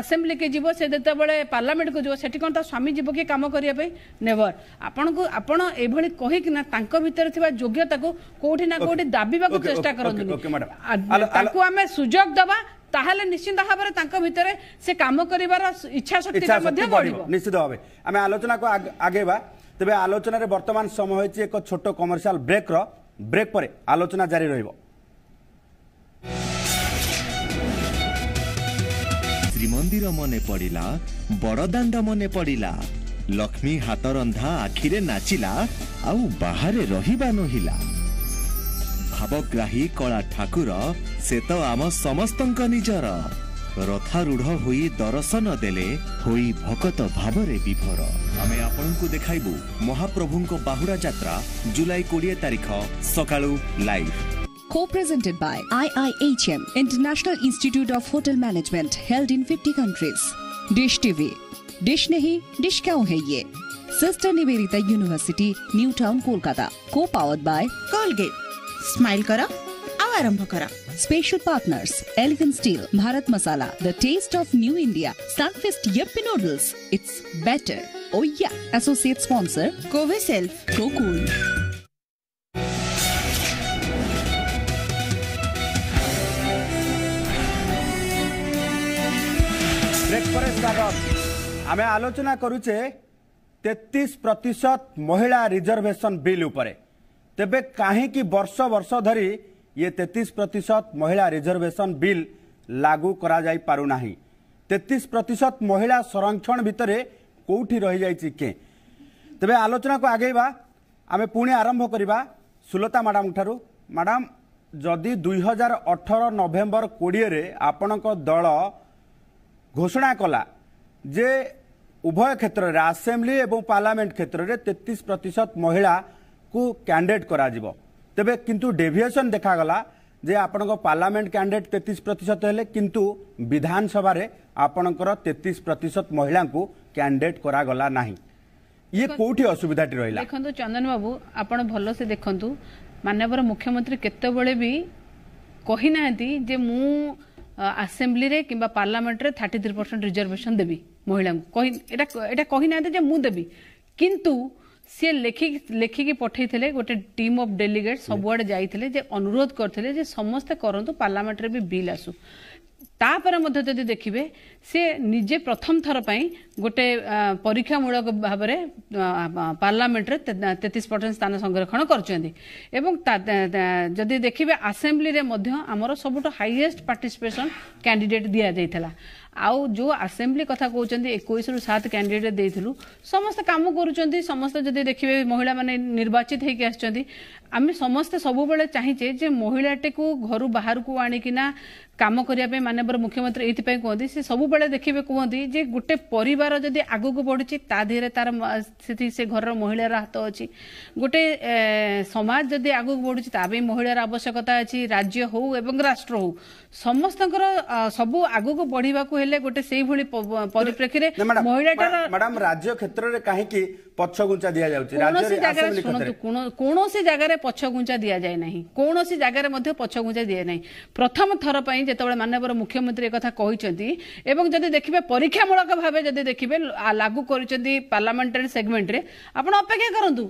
ଆସେମ୍ବ୍ଲିକି ଯିବ ସେ ଯେତେବେଳେ ପାର୍ଲାମେଣ୍ଟକୁ ଯିବ ସେଠି କ'ଣ ତା ସ୍ୱାମୀ ଯିବ କି କାମ କରିବା ପାଇଁ ନେଭର ଆପଣଙ୍କୁ ଆପଣ ଏଭଳି କହିକିନା ତାଙ୍କ ଭିତରେ ଥିବା ଯୋଗ୍ୟତାକୁ କୋଉଠି ନା କୋଉଠି ଦାବିବାକୁ ଚେଷ୍ଟା କରନ୍ତୁନି ତାଙ୍କୁ ଆମେ ସୁଯୋଗ ଦେବା তাহলে নিশ্চিত ভাবে তাঁর ভিতরে সে কাম করবার ইচ্ছা শক্তি নিশ্চিত ভাবে আমি আলোচনা আগেবা তবে আলোচনার বর্তমান সময় হয়েছে এক ছোট কমর্সিয়াল ব্রেক্র ব্রেক পরে আলোচনা জারি রহব ମନ୍ଦିର ମନେ ପଡ଼ିଲା ବଡ଼ଦାଣ୍ଡ ମନେ ପଡ଼ିଲା ଲକ୍ଷ୍ମୀ ହାତ ରନ୍ଧା ଆଖିରେ ନାଚିଲା ଆଉ ବାହାରେ ରହିବା ନହିଲା ଭାବଗ୍ରାହୀ କଳା ଠାକୁର ସେ ତ ଆମ ସମସ୍ତଙ୍କ ନିଜର ରଥାରୂଢ଼ ହୋଇ ଦର୍ଶନ ଦେଲେ ହୋଇ ଭକତ ଭାବରେ ବିଫର ଆମେ ଆପଣଙ୍କୁ ଦେଖାଇବୁ ମହାପ୍ରଭୁଙ୍କ ବାହୁଡ଼ା ଯାତ୍ରା ଜୁଲାଇ କୋଡ଼ିଏ ତାରିଖ ସକାଳୁ live co-presented by IIHM, International Institute of Hotel Management, held in 50 countries. Dish TV, dish nehi. dish क्यों है ये? Sister Nivedita University, New Town, Kolkata, co-powered by Colgate. Smile Kara. आरंभ Special partners, Elegant Steel, Bharat Masala, The Taste of New India, Sunfest Yuppie Noodles. It's better. Oh yeah. Associate sponsor, Coviself, cool. ଆମେ ଆଲୋଚନା କରୁଛେ ତେତିଶ ପ୍ରତିଶତ ମହିଳା ରିଜର୍ଭେସନ୍ ବିଲ୍ ଉପରେ ତେବେ କାହିଁକି ବର୍ଷ ବର୍ଷ ଧରି ଇଏ ତେତିଶ ପ୍ରତିଶତ ମହିଳା ରିଜର୍ଭେସନ୍ ବିଲ୍ ଲାଗୁ କରାଯାଇପାରୁନାହିଁ ତେତିଶ ପ୍ରତିଶତ ମହିଳା ସଂରକ୍ଷଣ ଭିତରେ କେଉଁଠି ରହିଯାଇଛି କେଁ ତେବେ ଆଲୋଚନାକୁ ଆଗେଇବା ଆମେ ପୁଣି ଆରମ୍ଭ କରିବା ସୁଲତା ମ୍ୟାଡ଼ାମ୍ ଠାରୁ ମ୍ୟାଡ଼ାମ୍ ଯଦି ଦୁଇହଜାର ଅଠର ନଭେମ୍ବର କୋଡ଼ିଏରେ ଆପଣଙ୍କ ଦଳ ଘୋଷଣା କଲା ଯେ ଉଭୟ କ୍ଷେତ୍ରରେ ଆସେମ୍ବ୍ଲି ଏବଂ ପାର୍ଲାମେଣ୍ଟ କ୍ଷେତ୍ରରେ ତେତିଶ ପ୍ରତିଶତ ମହିଳାକୁ କ୍ୟାଣ୍ଡିଡେଟ୍ କରାଯିବ ତେବେ କିନ୍ତୁ ଡେଭିଏସନ୍ ଦେଖାଗଲା ଯେ ଆପଣଙ୍କ ପାର୍ଲାମେଣ୍ଟ କ୍ୟାଣ୍ଡିଡେଟ୍ ତେତିଶ ପ୍ରତିଶତ ହେଲେ କିନ୍ତୁ ବିଧାନସଭାରେ ଆପଣଙ୍କର ତେତିଶ ପ୍ରତିଶତ ମହିଳାଙ୍କୁ କ୍ୟାଣ୍ଡିଡେଟ୍ କରାଗଲା ନାହିଁ ଇଏ କୋଉଠି ଅସୁବିଧାଟି ରହିଲା ଦେଖନ୍ତୁ ଚନ୍ଦନ ବାବୁ ଆପଣ ଭଲସେ ଦେଖନ୍ତୁ ମାନ୍ୟବର ମୁଖ୍ୟମନ୍ତ୍ରୀ କେତେବେଳେ ବି କହିନାହାନ୍ତି ଯେ ମୁଁ ଆସେମ୍ବ୍ଲିରେ କିମ୍ବା ପାର୍ଲାମେଣ୍ଟରେ ଥାର୍ଟି ଥ୍ରୀ ପରସେଣ୍ଟ ରିଜର୍ଭେସନ୍ ଦେବି ମହିଳାଙ୍କୁ ଏଇଟା ଏଇଟା କହିନାହାନ୍ତି ଯେ ମୁଁ ଦେବି କିନ୍ତୁ ସିଏ ଲେଖିକି ଲେଖିକି ପଠେଇଥିଲେ ଗୋଟେ ଟିମ୍ ଅଫ୍ ଡେଲିଗେଟ୍ ସବୁଆଡ଼େ ଯାଇଥିଲେ ଯେ ଅନୁରୋଧ କରିଥିଲେ ଯେ ସମସ୍ତେ କରନ୍ତୁ ପାର୍ଲାମେଣ୍ଟରେ ବି ବିଲ୍ ଆସୁ ତାପରେ ମଧ୍ୟ ଯଦି ଦେଖିବେ ସେ ନିଜେ ପ୍ରଥମ ଥର ପାଇଁ ଗୋଟେ ପରୀକ୍ଷାମୂଳକ ଭାବରେ ପାର୍ଲାମେଣ୍ଟରେ ତେତିଶ ପରସେଣ୍ଟ ସ୍ଥାନ ସଂରକ୍ଷଣ କରିଛନ୍ତି ଏବଂ ଯଦି ଦେଖିବେ ଆସେମ୍ବ୍ଲିରେ ମଧ୍ୟ ଆମର ସବୁଠୁ ହାଇଏଷ୍ଟ ପାର୍ଟିସିପେସନ୍ କ୍ୟାଣ୍ଡିଡେଟ୍ ଦିଆଯାଇଥିଲା ଆଉ ଯେଉଁ ଆସେମ୍ବ୍ଲି କଥା କହୁଛନ୍ତି ଏକୋଇଶରୁ ସାତ କ୍ୟାଣ୍ଡିଡେଟ୍ ଦେଇଥିଲୁ ସମସ୍ତେ କାମ କରୁଛନ୍ତି ସମସ୍ତେ ଯଦି ଦେଖିବେ ମହିଳାମାନେ ନିର୍ବାଚିତ ହେଇକି ଆସିଛନ୍ତି ଆମେ ସମସ୍ତେ ସବୁବେଳେ ଚାହିଁଛେ ଯେ ମହିଳାଟିକୁ ଘରୁ ବାହାରକୁ ଆଣିକିନା কাম করা মানবর মুখ্যমন্ত্রী এইপাই কুহতি সে সবুলে দেখবে কুহতি যে গোটে পরিবার যদি আগুক বড়ুচি তা দেহে তার সেটি সে ঘরের মহিলার হাত অছি গোটে সমাজ যদি আগুক বড়ুচি তা মহিলার আবশ্যকতা আছে রাজ্য হোক এবং রাষ্ট্র হোক সমস্তଙ୍କର ସବୁ ଆଗକୁ ବଢିବାକୁ ହେଲେ ଗୋଟେ ସେଇଭଳି ପରିପ୍ରେକ୍ଷୀରେ ମହିଳାଟାର ମ୍ୟାଡାମ ରାଜ୍ୟ କ୍ଷେତ୍ରରେ କାହିଁକି ପଛଘୁଞ୍ଚା ଦିଆଯାଉଛି କୌଣସି ଜାଗାରେ ଶୁଣନ୍ତୁ କୌଣସି ଜାଗାରେ ପଛଘୁଞ୍ଚା ଦିଆଯାଏ ନାହିଁ କୌଣସି ଜାଗାରେ ମଧ୍ୟ ପଛଘୁଞ୍ଚା ଦିଆଯାଏ ନାହିଁ ପ୍ରଥମ ଥର ପାଇଁ যেতবে মাননীয় মুখ্যমন্ত্রী একথা কিন্তু এবং যদি দেখবে পরীক্ষামূলক ভাবে যদি দেখবে লাগু করছেন পার্লামেন্টারি সেগমেন্টরে আপনার অপেক্ষা করতু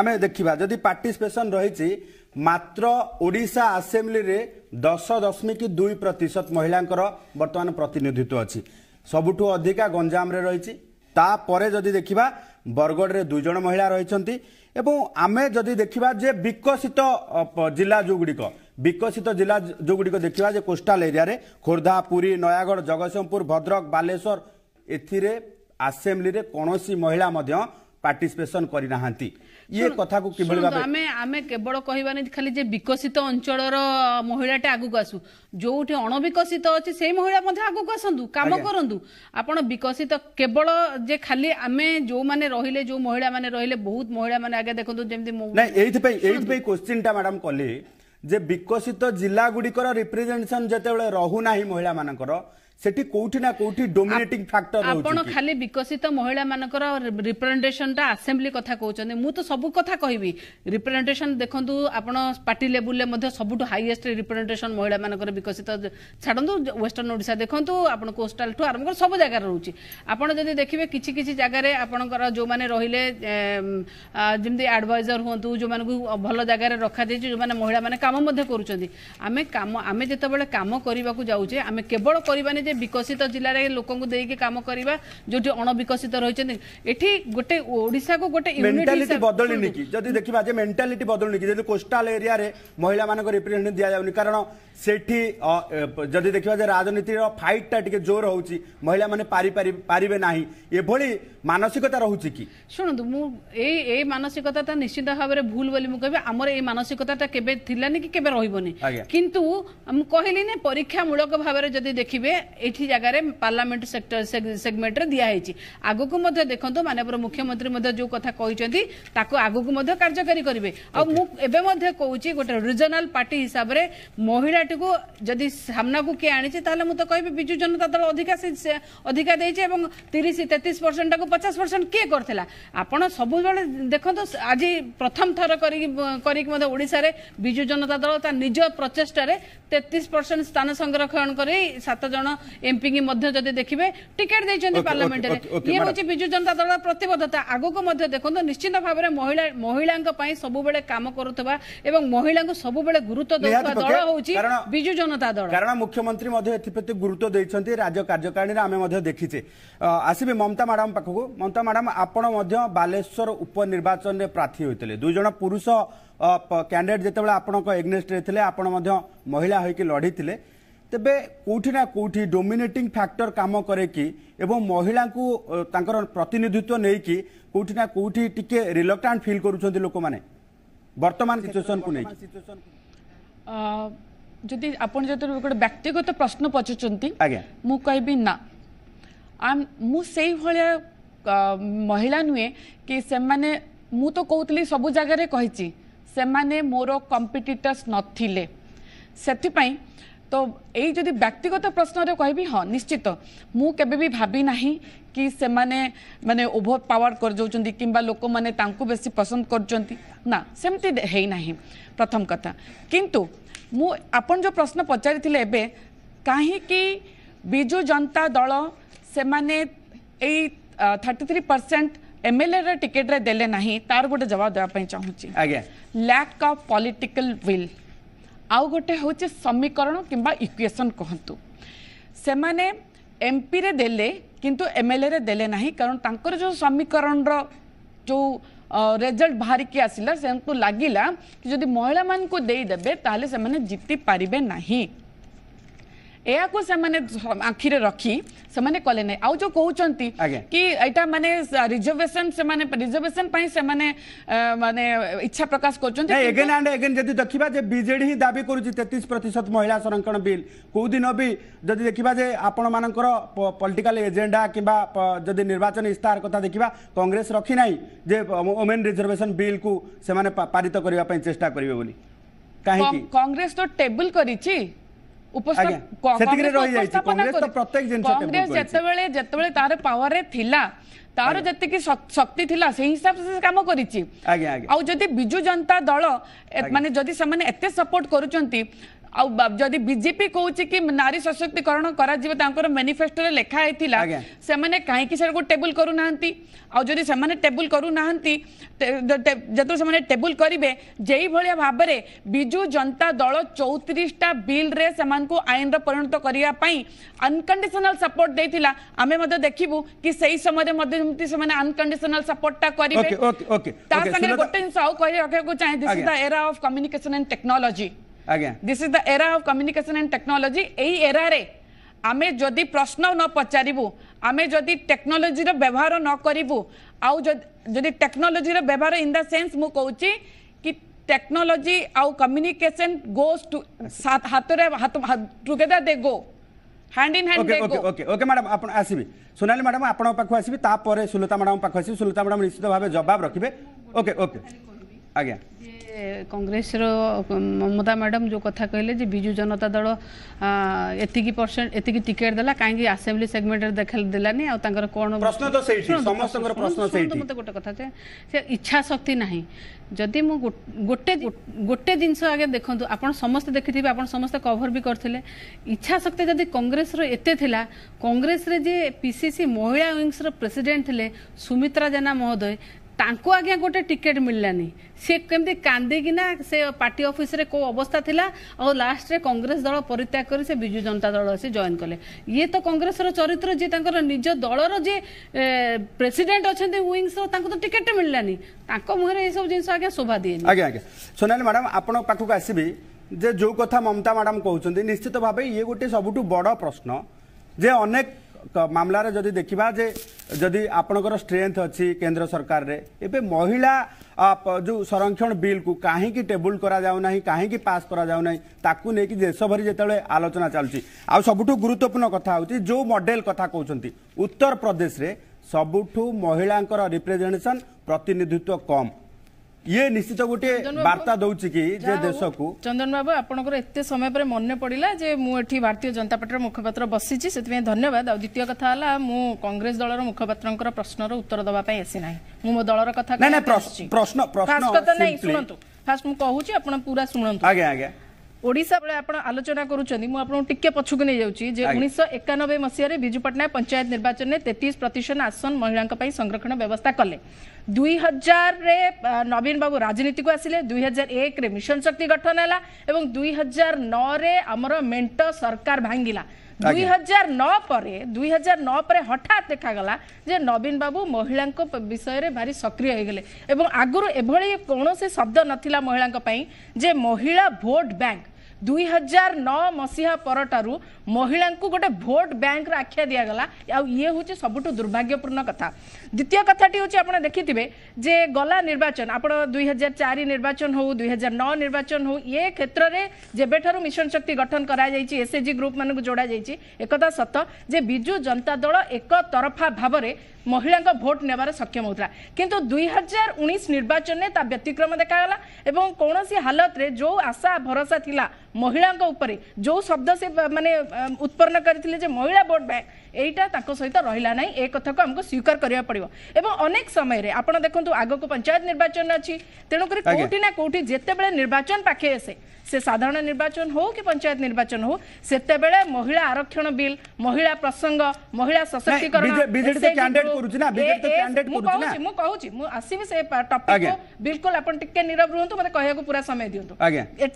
আমি দেখা যদি পার্টিসিপেসন রয়েছে মাত্র ওড়িশা আসেম্বলিরে দশ দশমিক দুই প্রতিশত মহিলাঙ্কর বর্তমান প্রতিনিধিত্ব অছি ସବୁଠୁ ଅଧିକା ଗଞ୍ଜାମରେ ରହିଛି ତାପରେ ଯଦି ଦେଖିବା ବରଗଡ଼ରେ ଦୁଇ ଜଣ ମହିଳା ରହିଛନ୍ତି ଏବଂ ଆମେ ଯଦି ଦେଖିବା ଯେ ବିକଶିତ ଜିଲ୍ଲା ଯେଉଁଗୁଡ଼ିକ ବିକଶିତ ଜିଲ୍ଲା ଯେଉଁଗୁଡ଼ିକ ଦେଖିବା ଯେ କୋଷ୍ଟାଲ ଏରିଆରେ ଖୋର୍ଦ୍ଧା ପୁରୀ ନୟାଗଡ଼ ଜଗତସିଂହପୁର ଭଦ୍ରକ ବାଲେଶ୍ୱର ଏଥିରେ ଆସେମ୍ବ୍ଲିରେ କୌଣସି ମହିଳା ମଧ୍ୟ ପାର୍ଟିସିପେସନ କରିନାହାନ୍ତି ଇଏ କଥାକୁ କିଭଳି ଭାବେ ଆମେ ଆମେ କେବଳ କହିବାନି ଖାଲି ଯେ ବିକଶିତ ଅଞ୍ଚଳର ମହିଳାଟା ଆଗକୁ ଆସୁ ଯୋଉଠି ଅଣବିକଶିତ ଅଛି ସେଇ ମହିଳା ମଧ୍ୟ ଆଗକୁ ଆସନ୍ତୁ କାମ କରନ୍ତୁ ଆପଣ ବିକଶିତ କେବଳ ଯେ ଖାଲି ଆମେ ଯୋଉମାନେ ରହିଲେ ଯୋଉ ମହିଳାମାନେ ରହିଲେ ବହୁତ ମହିଳାମାନେ ଆଗେ ଦେଖନ୍ତୁ ଯେମିତି ଏଇଥିପାଇଁ ଏଇଥିପାଇଁ କୋଶ୍ଚିନ୍ଟା ମ୍ୟାଡାମ କଲେ ଯେ ବିକଶିତ ଜିଲ୍ଲାଗୁଡ଼ିକର ରିପ୍ରେଜେଣ୍ଟେସନ୍ ଯେତେବେଳେ ରହୁନାହିଁ ମହିଳାମାନଙ୍କର সেটি কোটি না কোটি ডোমিনেটিং ফ্যাক্টর রহুছি আপনি খালি বিকশিত মহিলা মানকর রিপ্রেজেন্টেশনটা অ্যাসেম্বলি কথা কହୁଛନ୍ତି মু তো সব কথা কইবি রিপ্রেজেন্টেশন দেখন্তু আপন পার্টি লেভেলে মধ্যে সবটু হাইয়েস্ট রিপ্রেজেন্টেশন মহিলা মানকর বিকশিত ছাড়ন্তু ওয়েস্টার্ন ওড়িশা দেখন্তু আপন কোস্টাল টু আরম্ভ সব জায়গা রহুছি আপন যদি দেখিবে কিছি কিছু জায়গায় আপনকর যে মানে রহিলে যেমতি আডভাইজর হুঁতু যে ভাল জায়গায় রখা যাইছে যে মহিলা মানে কাম মধ্যে করুচন্তি আমি কাম আমি যেতবেলে কাম করিবাকু যাউছে আমি কেবল করিবানি যে বিকশিত জেলার লোক দিয়ে কাম করা যেটি অণবিকশিত রয়েছেন এটি গোটে ওড়শা গোটে মেন্টালিটি বদলিনি কি যদি দেখা যে মেন্টালিটি বদলিনি কি যদি কোষ্টাল এরিয়ার মহিলা মানুষ রিপ্রেজেন্ট দিয়া যাওনি কারণ সেটি যদি দেখা যে রাজনীতির ফাইটটা টিকে জোর হচ্ছে মহিলা মানে পারিবে না এভাবে মানসিকতা রয়েছে কি শুণতু মু এই এই মানসিকতাটা নিশ্চিত ভাবে ভুল বলে মু কবি আমার এই মানসিকতাটা কেবে থিলানি কি কেবে রহবনি কিন্তু মু কহিলি না পরীক্ষামূলক ভাবে যদি দেখিবে ଏଠି ଜାଗାରେ ପାର୍ଲାମେଣ୍ଟ ସେକ୍ଟର ସେଗମେଣ୍ଟରେ ଦିଆହେଇଛି ଆଗକୁ ମଧ୍ୟ ଦେଖନ୍ତୁ ମାନ୍ୟବର ମୁଖ୍ୟମନ୍ତ୍ରୀ ମଧ୍ୟ ଯେଉଁ କଥା କହିଛନ୍ତି ତାକୁ ଆଗକୁ ମଧ୍ୟ କାର୍ଯ୍ୟକାରୀ କରିବେ ଆଉ ମୁଁ ଏବେ ମଧ୍ୟ କହୁଛି ଗୋଟେ ରିଜନାଲ ପାର୍ଟି ହିସାବରେ ମହିଳାଟିକୁ ଯଦି ସାମ୍ନାକୁ କିଏ ଆଣିଛି ତାହେଲେ ମୁଁ ତ କହିବି ବିଜୁ ଜନତା ଦଳ ଅଧିକା ଅଧିକା ଦେଇଛି ଏବଂ ତିରିଶ ତେତିଶ ପରସେଣ୍ଟଟାକୁ ପଚାଶ ପରସେଣ୍ଟ କିଏ କରିଥିଲା ଆପଣ ସବୁବେଳେ ଦେଖନ୍ତୁ ଆଜି ପ୍ରଥମ ଥର କରିକି କରିକି ମଧ୍ୟ ଓଡ଼ିଶାରେ ବିଜୁ ଜନତା ଦଳ ତା ନିଜ ପ୍ରଚେଷ୍ଟାରେ ତେତିଶ ପରସେଣ୍ଟ ସ୍ଥାନ ସଂରକ୍ଷଣ କରି ସାତ ଜଣ এমপি মধ্যে যদি দেখিবে টিকেট দিয়েছেন পার্লামেন্টরে ইয়ে হচ্ছে বিজু জনতা দল প্রতিবদ্ধতা আগুকু মধ্যে দেখুন নিশ্চিত ভাবে মহিলা মহিলাঙ্ক কাম করুবা এবং মহিলা সবুবেলে গুরুত্ব দেউথবা দল হচ্ছে বিজু জনতা দল কারণ মুখ্যমন্ত্রী এপ্রতি গুরুত্ব দিয়েছেন রাজ্য কার্যকারিণীরে আমি মধ্যে দেখিছে আসিবে মমতা ম্যাডাম পাখকু মমতা ম্যাডাম আপনার মধ্যে বালেশ্বর উপনির্বাচনে প্রার্থী হয়েছিল দুইজন পুরুষ ক্যান্ডিডেট যেতবে আপনার এগনেস্টরে লে আপনার মহিলা হয়েকি লড়ি ତେବେ କେଉଁଠି ନା କେଉଁଠି ଡୋମିନେଟିଂ ଫ୍ୟାକ୍ଟର କାମ କରେ କି ଏବଂ ମହିଳାଙ୍କୁ ତାଙ୍କର ପ୍ରତିନିଧିତ୍ୱ ନେଇକି କେଉଁଠି ନା କେଉଁଠି ଟିକେ ରିଲକ୍ଟାଣ୍ଟ ଫିଲ୍ କରୁଛନ୍ତି ଲୋକମାନେ ବର୍ତ୍ତମାନ ସିଚୁଏସନ୍କୁ ନେଇକି ଯଦି ଆପଣ ଯେତେବେଳେ ଗୋଟେ ବ୍ୟକ୍ତିଗତ ପ୍ରଶ୍ନ ପଚାରୁଛନ୍ତି ମୁଁ କହିବି ନା ମୁଁ ସେଇଭଳିଆ ମହିଳା ନୁହେଁ କି ସେମାନେ ମୁଁ ତ କହୁଥିଲି ସବୁ ଜାଗାରେ କହିଛି ସେମାନେ ମୋର କମ୍ପିଟିଟର୍ସ ନଥିଲେ ସେଥିପାଇଁ তো এই যদি ব্যক্তিগত প্রশ্নরে কহবি হ্যাঁ নিশ্চিত মু কেবে বি ভাবি না কি সেমানে মানে ওভর পাওয়ার করে যাচ্ছেন কিংবা লোক মানে তাঁকু বেশি পছন্দ করছেন না সেমতি হই না প্রথম কথা কিন্তু মু আপন যে প্রশ্ন পচারি এবে কাহিকি বিজু জনতা দল সেমানে এই থার্টি থ্রি পরসেন্ট এমএলএ টিকেটরে দেলে না তার গোটে জবাব দেওয়া চাহুচি চাহুছি ল্যাক অফ পলিটিক্যাল উইল ଆଉ ଗୋଟେ ହେଉଛି ସମୀକରଣ କିମ୍ବା ଇକ୍ୱେସନ୍ କୁହନ୍ତୁ ସେମାନେ ଏମ୍ପିରେ ଦେଲେ କିନ୍ତୁ ଏମ୍ଏଲ୍ଏରେ ଦେଲେ ନାହିଁ କାରଣ ତାଙ୍କର ଯେଉଁ ସମୀକରଣର ଯେଉଁ ରେଜଲ୍ଟ ବାହାରିକି ଆସିଲା ସେମାନଙ୍କୁ ଲାଗିଲା କି ଯଦି ମହିଳାମାନଙ୍କୁ ଦେଇଦେବେ ତାହେଲେ ସେମାନେ ଜିତି ପାରିବେ ନାହିଁ ଏହାକୁ ସେମାନେ ଆଖିରେ ରଖି ସେମାନେ କଲେ ନାହିଁ ଆଉ ଯୋଉ କହୁଛନ୍ତି କି ଏଇଟା ମାନେ ରିଜର୍ଭେସନ ସେମାନେ ରିଜର୍ଭେସନ ପାଇଁ ସେମାନେ ମାନେ ଇଚ୍ଛା ପ୍ରକାଶ କରୁଛନ୍ତି ଏଗେନ୍ ଆଣ୍ଡ ଏଗେନ୍ ଯଦି ଦେଖିବା ଯେ ବିଜେଡି ହିଁ ଦାବି କରୁଛି ତେତିଶ ପ୍ରତିଶତ ମହିଳା ସଂରକ୍ଷଣ ବିଲ୍ କେଉଁଦିନ ବି ଯଦି ଦେଖିବା ଯେ ଆପଣମାନଙ୍କର ପଲିଟିକାଲ ଏଜେଣ୍ଡା କିମ୍ବା ଯଦି ନିର୍ବାଚନ ଇସ୍ତାହାର କଥା ଦେଖିବା କଂଗ୍ରେସ ରଖିନାହିଁ ଯେ ଓମେନ୍ ରିଜର୍ଭେସନ ବିଲ୍କୁ ସେମାନେ ପାରିତ କରିବା ପାଇଁ ଚେଷ୍ଟା କରିବେ ବୋଲି କାହିଁକି କଂଗ୍ରେସ ତ ଟେବୁଲ କରିଛି କଂଗ୍ରେସ ଯେତେବେଳେ ଯେତେବେଳେ ତାର ପାୱାରରେ ଥିଲା ତାର ଯେତିକି ଶକ୍ତି ଥିଲା ସେଇ ହିସାବରେ ସେ କାମ କରିଛି ଆଉ ଯଦି ବିଜୁ ଜନତା ଦଳ ମାନେ ଯଦି ସେମାନେ ଏତେ ସପୋର୍ଟ କରୁଛନ୍ତି ଆଉ ଯଦି ବିଜେପି କହୁଛି କି ନାରୀ ସଶକ୍ତିକରଣ କରାଯିବ ତାଙ୍କର ମ୍ୟାନିଫେଷ୍ଟୋରେ ଲେଖା ହେଇଥିଲା ସେମାନେ କାହିଁକି ସେଟାକୁ ଟେବୁଲ କରୁନାହାନ୍ତି ଆଉ ଯଦି ସେମାନେ ଟେବୁଲ କରୁନାହାନ୍ତି ଯେତେବେଳେ ସେମାନେ ଟେବୁଲ କରିବେ ଯେଇଭଳିଆ ଭାବରେ ବିଜୁ ଜନତା ଦଳ ଚଉତିରିଶଟା ବିଲ୍ରେ ସେମାନଙ୍କୁ ଆଇନର ପରିଣତ କରିବା ପାଇଁ ଅନକଣ୍ଡିସନାଲ ସପୋର୍ଟ ଦେଇଥିଲା ଆମେ ମଧ୍ୟ ଦେଖିବୁ କି ସେଇ ସମୟରେ ମଧ୍ୟ ଯେମିତି ସେମାନେ ଅନକଣ୍ଡିସନାଲ ସପୋର୍ଟଟା କରିବେ ତା ସାଙ୍ଗରେ ଗୋଟେ ଜିନିଷ ଆଉ କହି ରଖିବାକୁ ଚାହେଁ this is the era of communication and technology this is the era of communication and technology यही एरा रे आम जदि प्रश्न न पचारू आम जदि टेक्नोलोजी व्यवहार न करू आदि टेक्नोलोजी व्यवहार इन द सेन्स मुझे कि टेक्नोलोजी आउ कम्युनिकेशन गोज टू हाथ together they go hand in hand okay okay okay okay madam आप आसबि सोनाली मैडम आप सुलता मैडम पाखे सुलता मैडम निश्चित भाव जवाब रखिए ओके ओके आज्ञा okay, okay. কংগ্রেসর মমতা ম্যাডাম যে কথা কহিলেন যে বিজু জনতা দল এতিকি পরসেন্ট এতিকি টিকেট দেলা কাইকি আসেম্বলি সেগমেন্টরে দেখাল দেলানি আর তাঙ্কর কোন প্রশ্ন তো সেইটি সমস্তকর প্রশ্ন সেইটি মতে গোটে কথা যে সে ইচ্ছা শক্তি নাহি যদি মু গোটে গোটে জিনিস আগে দেখন্তু আপন সমস্ত দেখিথিবে আপন সমস্ত কভর বি করথিলে ইচ্ছা শক্তি যদি কংগ্রেসর এতে থিলা কংগ্রেসরে যে পিসিসি মহিলা উইংসর প্রেসিডেন্ট থিলে সুমিত্রা জেনা মহোদয় ତାଙ୍କୁ ଆଜ୍ଞା ଗୋଟେ ଟିକେଟ୍ ମିଳିଲାନି ସେ କେମିତି କାନ୍ଦିକିନା ସେ ପାର୍ଟି ଅଫିସରେ କେଉଁ ଅବସ୍ଥା ଥିଲା ଆଉ ଲାଷ୍ଟରେ କଂଗ୍ରେସ ଦଳ ପରିତ୍ୟାଗ କରି ସେ ବିଜୁ ଜନତା ଦଳ ଆସି ଜଏନ୍ କଲେ ଇଏ ତ କଂଗ୍ରେସର ଚରିତ୍ର ଯିଏ ତାଙ୍କର ନିଜ ଦଳର ଯିଏ ପ୍ରେସିଡେଣ୍ଟ ଅଛନ୍ତି ୱିଙ୍ଗସ୍ର ତାଙ୍କୁ ତ ଟିକେଟ୍ ମିଳିଲାନି ତାଙ୍କ ମୁହଁରେ ଏସବୁ ଜିନିଷ ଆଜ୍ଞା ଶୋଭା ଦିଏନି ଆଜ୍ଞା ଆଜ୍ଞା ସୋନାଲି ମ୍ୟାଡ଼ାମ୍ ଆପଣଙ୍କ ପାଖକୁ ଆସିବି ଯେ ଯେଉଁ କଥା ମମତା ମ୍ୟାଡ଼ାମ୍ କହୁଛନ୍ତି ନିଶ୍ଚିତ ଭାବେ ଇଏ ଗୋଟିଏ ସବୁଠୁ ବଡ଼ ପ୍ରଶ୍ନ ଯେ ଅନେକ ମାମଲାର ଯଦି ଦେଖିବା ଯେ ଯଦି ଆପଣଙ୍କର ଷ୍ଟ୍ରେନ୍ଥ ଅଛି କେନ୍ଦ୍ର ସରକାରରେ ଏବେ ମହିଳା ଯେଉଁ ସଂରକ୍ଷଣ ବିଲ୍କୁ କାହିଁକି ଟେବୁଲ୍ କରାଯାଉନାହିଁ କାହିଁକି ପାସ୍ କରାଯାଉନାହିଁ ତାକୁ ନେଇକି ଦେଶଭରି ଯେତେବେଳେ ଆଲୋଚନା ଚାଲୁଛି ଆଉ ସବୁଠୁ ଗୁରୁତ୍ୱପୂର୍ଣ୍ଣ କଥା ହେଉଛି ଯେଉଁ ମଡେଲ୍ କଥା କହୁଛନ୍ତି ଉତ୍ତରପ୍ରଦେଶରେ ସବୁଠୁ ମହିଳାଙ୍କର ରିପ୍ରେଜେଣ୍ଟେସନ୍ ପ୍ରତିନିଧିତ୍ୱ କମ୍ ଇଏ ନିଶ୍ଚିତ ଗୋଟିଏ ବାର୍ତ୍ତା ଦଉଛି କି ଯେ ଦେଶକୁ ଚନ୍ଦନ ବାବୁ ଆପଣଙ୍କର ଏତେ ସମୟ ପରେ ମନେ ପଡିଲା ଯେ ମୁଁ ଏଠି ଭାରତୀୟ ଜନତା ପାର୍ଟିର ମୁଖପାତ୍ର ବସିଛି ସେଥିପାଇଁ ଧନ୍ୟବାଦ ଆଉ ଦ୍ୱିତୀୟ କଥା ହେଲା ମୁଁ କଂଗ୍ରେସ ଦଳର ମୁଖପାତ୍ରଙ୍କର ପ୍ରଶ୍ନର ଉତ୍ତର ଦେବା ପାଇଁ ଆସି ନାହିଁ ମୁଁ ମୋ ଦଳର କଥା ଶୁଣନ୍ତୁ କହୁଛି ଶୁଣନ୍ତୁ ଓଡ଼ିଶା ବେଳେ ଆପଣ ଆଲୋଚନା କରୁଛନ୍ତି ମୁଁ ଆପଣଙ୍କୁ ଟିକେ ପଛକୁ ନେଇଯାଉଛି ଯେ ଉଣେଇଶହ ଏକାନବେ ମସିହାରେ ବିଜୁ ପଟ୍ଟନାୟକ ପଞ୍ଚାୟତ ନିର୍ବାଚନରେ ତେତିଶ ପ୍ରତିଶତ ଆସନ ମହିଳାଙ୍କ ପାଇଁ ସଂରକ୍ଷଣ ବ୍ୟବସ୍ଥା କଲେ ଦୁଇ ହଜାରରେ ନବୀନ ବାବୁ ରାଜନୀତିକୁ ଆସିଲେ ଦୁଇ ହଜାର ଏକରେ ମିଶନ ଶକ୍ତି ଗଠନ ହେଲା ଏବଂ ଦୁଇ ହଜାର ନଅରେ ଆମର ମେଣ୍ଟ ସରକାର ଭାଙ୍ଗିଲା ଦୁଇ ହଜାର ନଅ ପରେ ଦୁଇ ହଜାର ନଅ ପରେ ହଠାତ୍ ଦେଖାଗଲା ଯେ ନବୀନ ବାବୁ ମହିଳାଙ୍କ ବିଷୟରେ ଭାରି ସକ୍ରିୟ ହେଇଗଲେ ଏବଂ ଆଗରୁ ଏଭଳି କୌଣସି ଶବ୍ଦ ନଥିଲା ମହିଳାଙ୍କ ପାଇଁ ଯେ ମହିଳା ଭୋଟ ବ୍ୟାଙ୍କ ଦୁଇ ହଜାର ନଅ ମସିହା ପରଠାରୁ ମହିଳାଙ୍କୁ ଗୋଟେ ଭୋଟ ବ୍ୟାଙ୍କର ଆଖ୍ୟା ଦିଆଗଲା ଆଉ ଇଏ ହେଉଛି ସବୁଠୁ ଦୁର୍ଭାଗ୍ୟପୂର୍ଣ୍ଣ କଥା ଦ୍ୱିତୀୟ କଥାଟି ହେଉଛି ଆପଣ ଦେଖିଥିବେ ଯେ ଗଲା ନିର୍ବାଚନ ଆପଣ ଦୁଇ ହଜାର ଚାରି ନିର୍ବାଚନ ହଉ ଦୁଇ ହଜାର ନଅ ନିର୍ବାଚନ ହଉ ଏ କ୍ଷେତ୍ରରେ ଯେବେଠାରୁ ମିଶନ ଶକ୍ତି ଗଠନ କରାଯାଇଛି ଏସ୍ଏଚ୍ଜି ଗ୍ରୁପ୍ ମାନଙ୍କୁ ଯୋଡ଼ାଯାଇଛି ଏକଥା ସତ ଯେ ବିଜୁ ଜନତା ଦଳ ଏକ ତରଫା ଭାବରେ ମହିଳାଙ୍କ ଭୋଟ୍ ନେବାର ସକ୍ଷମ ହେଉଥିଲା କିନ୍ତୁ ଦୁଇ ହଜାର ଉଣେଇଶ ନିର୍ବାଚନରେ ତା ବ୍ୟତିକ୍ରମ ଦେଖାଗଲା ଏବଂ କୌଣସି ହାଲତରେ ଯେଉଁ ଆଶା ଭରସା ଥିଲା ମହିଳାଙ୍କ ଉପରେ ଯେଉଁ ଶବ୍ଦ ସେ ମାନେ ଉତ୍ପନ୍ନ କରିଥିଲେ ଯେ ମହିଳା ଭୋଟ୍ ବ୍ୟାଙ୍କ ଏଇଟା ତାଙ୍କ ସହିତ ରହିଲା ନାହିଁ ଏ କଥାକୁ ଆମକୁ ସ୍ୱୀକାର କରିବାକୁ ପଡ଼ିବ ଏବଂ ଅନେକ ସମୟରେ ଆପଣ ଦେଖନ୍ତୁ ଆଗକୁ ପଞ୍ଚାୟତ ନିର୍ବାଚନ ଅଛି ତେଣୁକରି କୋଉଠି ନା କୋଉଠି ଯେତେବେଳେ ନିର୍ବାଚନ ପାଖେଇ ଆସେ সে সাধারণ নির্বাচন হো কি পঞ্চায়েত নির্বাচন হো সেতবেলে মহিলা আরক্ষণ বিল মহিলা প্রসঙ্গ মহিলা সশক্তিকরণ মু কହୁଛି মু আসিবি সে টপিক বিলকুল আপন টিকে নীরব রুহন্তু মতে কহিয়াকু পুরা সময় দিয়ন্তু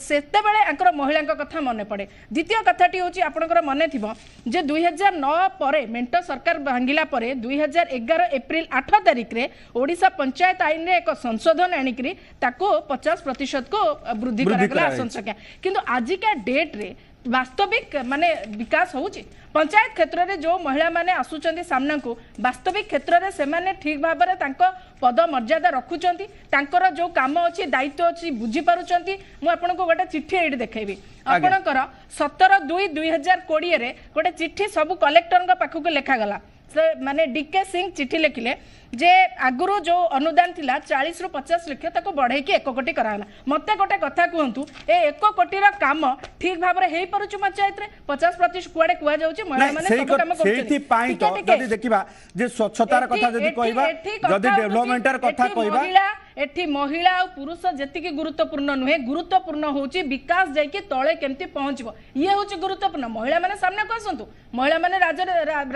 সেতবেলে আঙ্কর মহিলাঙ্ক কথা মনে পড়ে দ্বিতীয় কথাটি হচ্ছে আপনার মনে থিব যে 2009 পরে মেন্ট সরকার ভাঙ্গিলা পরে 2011 এপ্রিল 8 তারিখরে ওড়িশা পঞ্চায়েত আইনরে এক সংশোধন আনিকরি তাকো 50 प्रतिशत को वृद्धि करागला आशंसा ଆଜ୍ଞା କିନ୍ତୁ ଆଜିକା ଡେଟ୍ରେ বাস্তবিক মানে বিকাশ হচ্ছে পঞ্চায়েত ক্ষেত্রে যে মহিলা মানে আসুচার সামনাকু বাস্তবিক ক্ষেত্রে সেমানে ঠিক ভাবে তাঁক পদ মর্যাদা রখুচার তাঁকর যে কাম অছি দায়িত্ব অছি বুঝিপারুচার মু আপনার গোটে চিঠি এইটি দেখেবি আপনার সতের দুই দুই হাজার কোড়িয়ে গোটে চিঠি সবু কলেক্টর পাখক লেখাগলা माने डीके सिंह चिठी लिखिले जे आगुरी जो अनुदान था चालीस रु पचास लक्ष ताको बढ़े एक कोटी कराला मत गोटे कथा कहतु ए एक कोटीर काम ठीक भाव में हो पंचायत रे पचास प्रतिशत कुआडे कुआ जाउछ महिला माने सब काम करथि पाई तो जदी देखिबा जे स्वच्छतार कथा जदी कहबा जदी डेवलपमेंटर कथा कहबा ଏଠି ମହିଳା ଆଉ ପୁରୁଷ ଯେତିକି ଗୁରୁତ୍ୱପୂର୍ଣ୍ଣ ନୁହେଁ ଗୁରୁତ୍ୱପୂର୍ଣ୍ଣ ହେଉଛି ବିକାଶ ଯାଇକି ତଳେ କେମିତି ପହଞ୍ଚିବ ଇଏ ହେଉଛି ଗୁରୁତ୍ୱପୂର୍ଣ୍ଣ ମହିଳାମାନେ ସାମ୍ନାକୁ ଆସନ୍ତୁ ମହିଳାମାନେ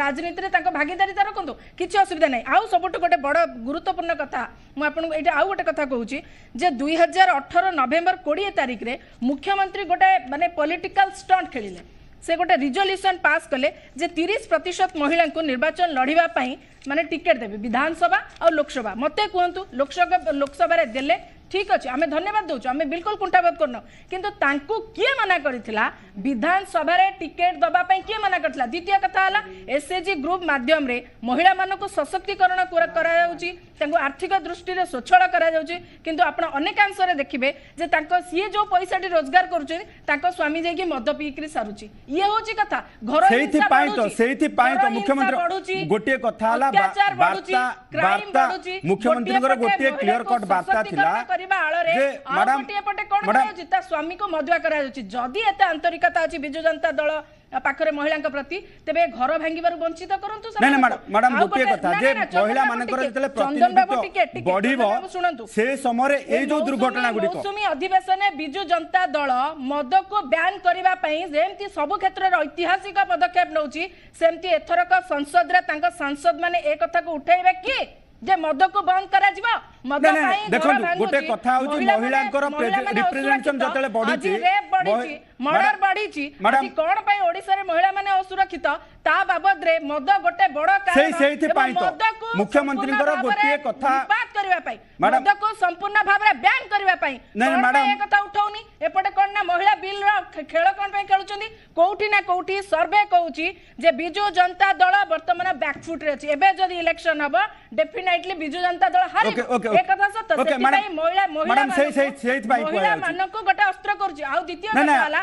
ରାଜନୀତିରେ ତାଙ୍କ ଭାଗିଦାରିତା ରଖନ୍ତୁ କିଛି ଅସୁବିଧା ନାହିଁ ଆଉ ସବୁଠୁ ଗୋଟେ ବଡ଼ ଗୁରୁତ୍ୱପୂର୍ଣ୍ଣ କଥା ମୁଁ ଆପଣଙ୍କୁ ଏଇଟା ଆଉ ଗୋଟେ କଥା କହୁଛି ଯେ ଦୁଇ ହଜାର ଅଠର ନଭେମ୍ବର କୋଡ଼ିଏ ତାରିଖରେ ମୁଖ୍ୟମନ୍ତ୍ରୀ ଗୋଟେ ମାନେ ପଲିଟିକାଲ ଷ୍ଟଣ୍ଟ ଖେଳିଲେ ସେ ଗୋଟେ ରିଜଲ୍ୟୁସନ୍ ପାସ୍ କଲେ ଯେ ତିରିଶ ପ୍ରତିଶତ ମହିଳାଙ୍କୁ ନିର୍ବାଚନ ଲଢ଼ିବା ପାଇଁ ମାନେ ଟିକେଟ୍ ଦେବେ ବିଧାନସଭା ଆଉ ଲୋକସଭା ମୋତେ କୁହନ୍ତୁ ଲୋକସଭା ଲୋକସଭାରେ ଦେଲେ ठीक अच्छे आम धन्यवाद दौ आम बिल्कुल कुंठाबोध करन किए मना कर विधानसभा टिकेट दबापाई किए मना कर द्वितीय कथा है एस एच जी ग्रुप मध्यम महिला मान सशक्तिकरण कर आर्थिक दृष्टि से स्वच्छल करूँ आप देखिए सीए जो पैसा टी रोजगार कर स्वामी जैक मद पीकर सारूँ ये हूँ कथा घर मुख्यमंत्री କରିବା ଆଳରେ ଆଉ ଗୋଟିଏ ପଟେ କଣ କରାଯାଉଛି ତା ସ୍ୱାମୀକୁ ମଦୁଆ କରାଯାଉଛି ଯଦି ଏତେ ଆନ୍ତରିକତା ଅଛି ବିଜୁ ଜନତା ଦଳ ପାଖରେ ମହିଳାଙ୍କ ପ୍ରତି ତେବେ ଘର ଭାଙ୍ଗିବାରୁ ବଞ୍ଚିତ କରନ୍ତୁ ଗୋଟିଏ କଥା ଯେ ମହିଳା ଯେତେବେଳେ ପ୍ରତିନିଧିତ୍ୱ ବଢିବ ସେ ସମୟରେ ଏଇ ଯୋଉ ଦୁର୍ଘଟଣା ଗୁଡିକ ମୌସୁମୀ ଅଧିବେଶନରେ ବିଜୁ ଜନତା ଦଳ ମଦକୁ ବ୍ୟାନ୍ କରିବା ପାଇଁ ଯେମିତି ସବୁ କ୍ଷେତ୍ରରେ ଐତିହାସିକ ପଦକ୍ଷେପ ନେଉଛି ସେମିତି ଏଥରକ ସଂସଦରେ ତାଙ୍କ ସାଂସଦ ମାନେ ଏ କଥାକୁ ଉଠାଇବେ କି যে মদকু বন্ধ করা যাব মদ পাই দেখুন গোটে কথা হচ্ছে মহিলাঙ্কর রিপ্রেজেন্টেশন যেতলে বড়িছি ମର୍ଡର ବଢିଛି ଆଜି କଣ ପାଇଁ ଓଡିଶାରେ ମହିଳାମାନେ ଅସୁରକ୍ଷିତ ତା ବାବଦରେ ମଦ ଗୋଟେ ବଡ କାରଣ ସେଇଥିପାଇଁ ମୁଖ୍ୟମନ୍ତ୍ରୀଙ୍କର ଗୋଟିଏ କଥା କରିବା ପାଇଁ ମଦକୁ ସମ୍ପୂର୍ଣ୍ଣ ଭାବରେ ବ୍ୟାନ୍ କରିବା ପାଇଁ ଏ କଥା ଉଠଉନି ଏପଟେ କଣ ନା ମହିଳା ବିଲ୍ର ଖେଳ କଣ ପାଇଁ ଖେଳୁଛନ୍ତି କୋଉଠି ନା କୋଉଠି ସର୍ଭେ କହୁଛି ଯେ ବିଜୁ ଜନତା ଦଳ ବର୍ତ୍ତମାନ ବ୍ୟାକଫୁଟରେ ଅଛି ଏବେ ଯଦି ଇଲେକ୍ସନ ହବ ଡେଫିନେଟଲି ବିଜୁ ଜନତା ଦଳ ହାରିବ ଏ କଥା ସତ ସେଥିପାଇଁ ମହିଳା ମହିଳା ମାନଙ୍କୁ ଗୋଟେ ଅସ୍ତ୍ର କରୁଛି ଆଉ ଦ୍ୱିତୀୟ କଥା ହେଲା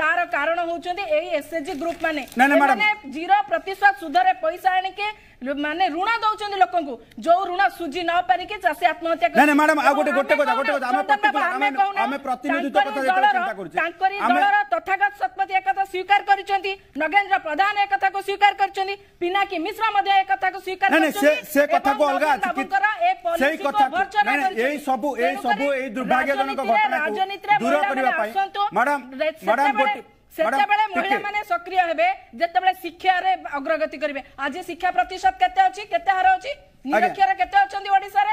તાર કારણ હોઉ છંદે એય એસએસજી ગ્રુપ માને મને 0% સુધરે પૈસા ની કે મને ઋણા દોઉ છંદે લોકો કો જો ઋણા સુજી ના પર કે જાસે આત્મહત્યા નઈ મેડમ આ ગોટે ગોટે કો જા ગોટે કો જા અમે પ્રતિનિધિત્વ કથા કરું છું તાંકોરી દળરો ତଥାଗତ ଶତପଥୀ ଏକଥା ସ୍ୱୀକାର କରିଛନ୍ତି ନଗେନ୍ଦ୍ର ପ୍ରଧାନ ଏକଥାକୁ ସ୍ୱୀକାର କରିଛନ୍ତି ପିନାକି ମିଶ୍ର ମଧ୍ୟ ଏକଥାକୁ ସ୍ୱୀକାର କରିଛନ୍ତି ସେ କଥାକୁ ଅଲଗା ଅଛି ସେଇ କଥା ଏଇ ସବୁ ଏଇ ସବୁ ଏଇ ଦୁର୍ଭାଗ୍ୟଜନକ ଘଟଣାକୁ ଦୂର କରିବା ପାଇଁ ମ୍ୟାଡାମ ମ୍ୟାଡାମ ଗୋଟିଏ ସେତେବେଳେ ମହିଳାମାନେ ସକ୍ରିୟ ହେବେ ଯେତେବେଳେ ଶିକ୍ଷାରେ ଅଗ୍ରଗତି କରିବେ ଆଜି ଶିକ୍ଷା ପ୍ରତିଶତ କେତେ ଅଛି କେତେ ହାର ଅଛି ନିରକ୍ଷର କେତେ ଅଛନ୍ତି ଓଡ଼ିଶାରେ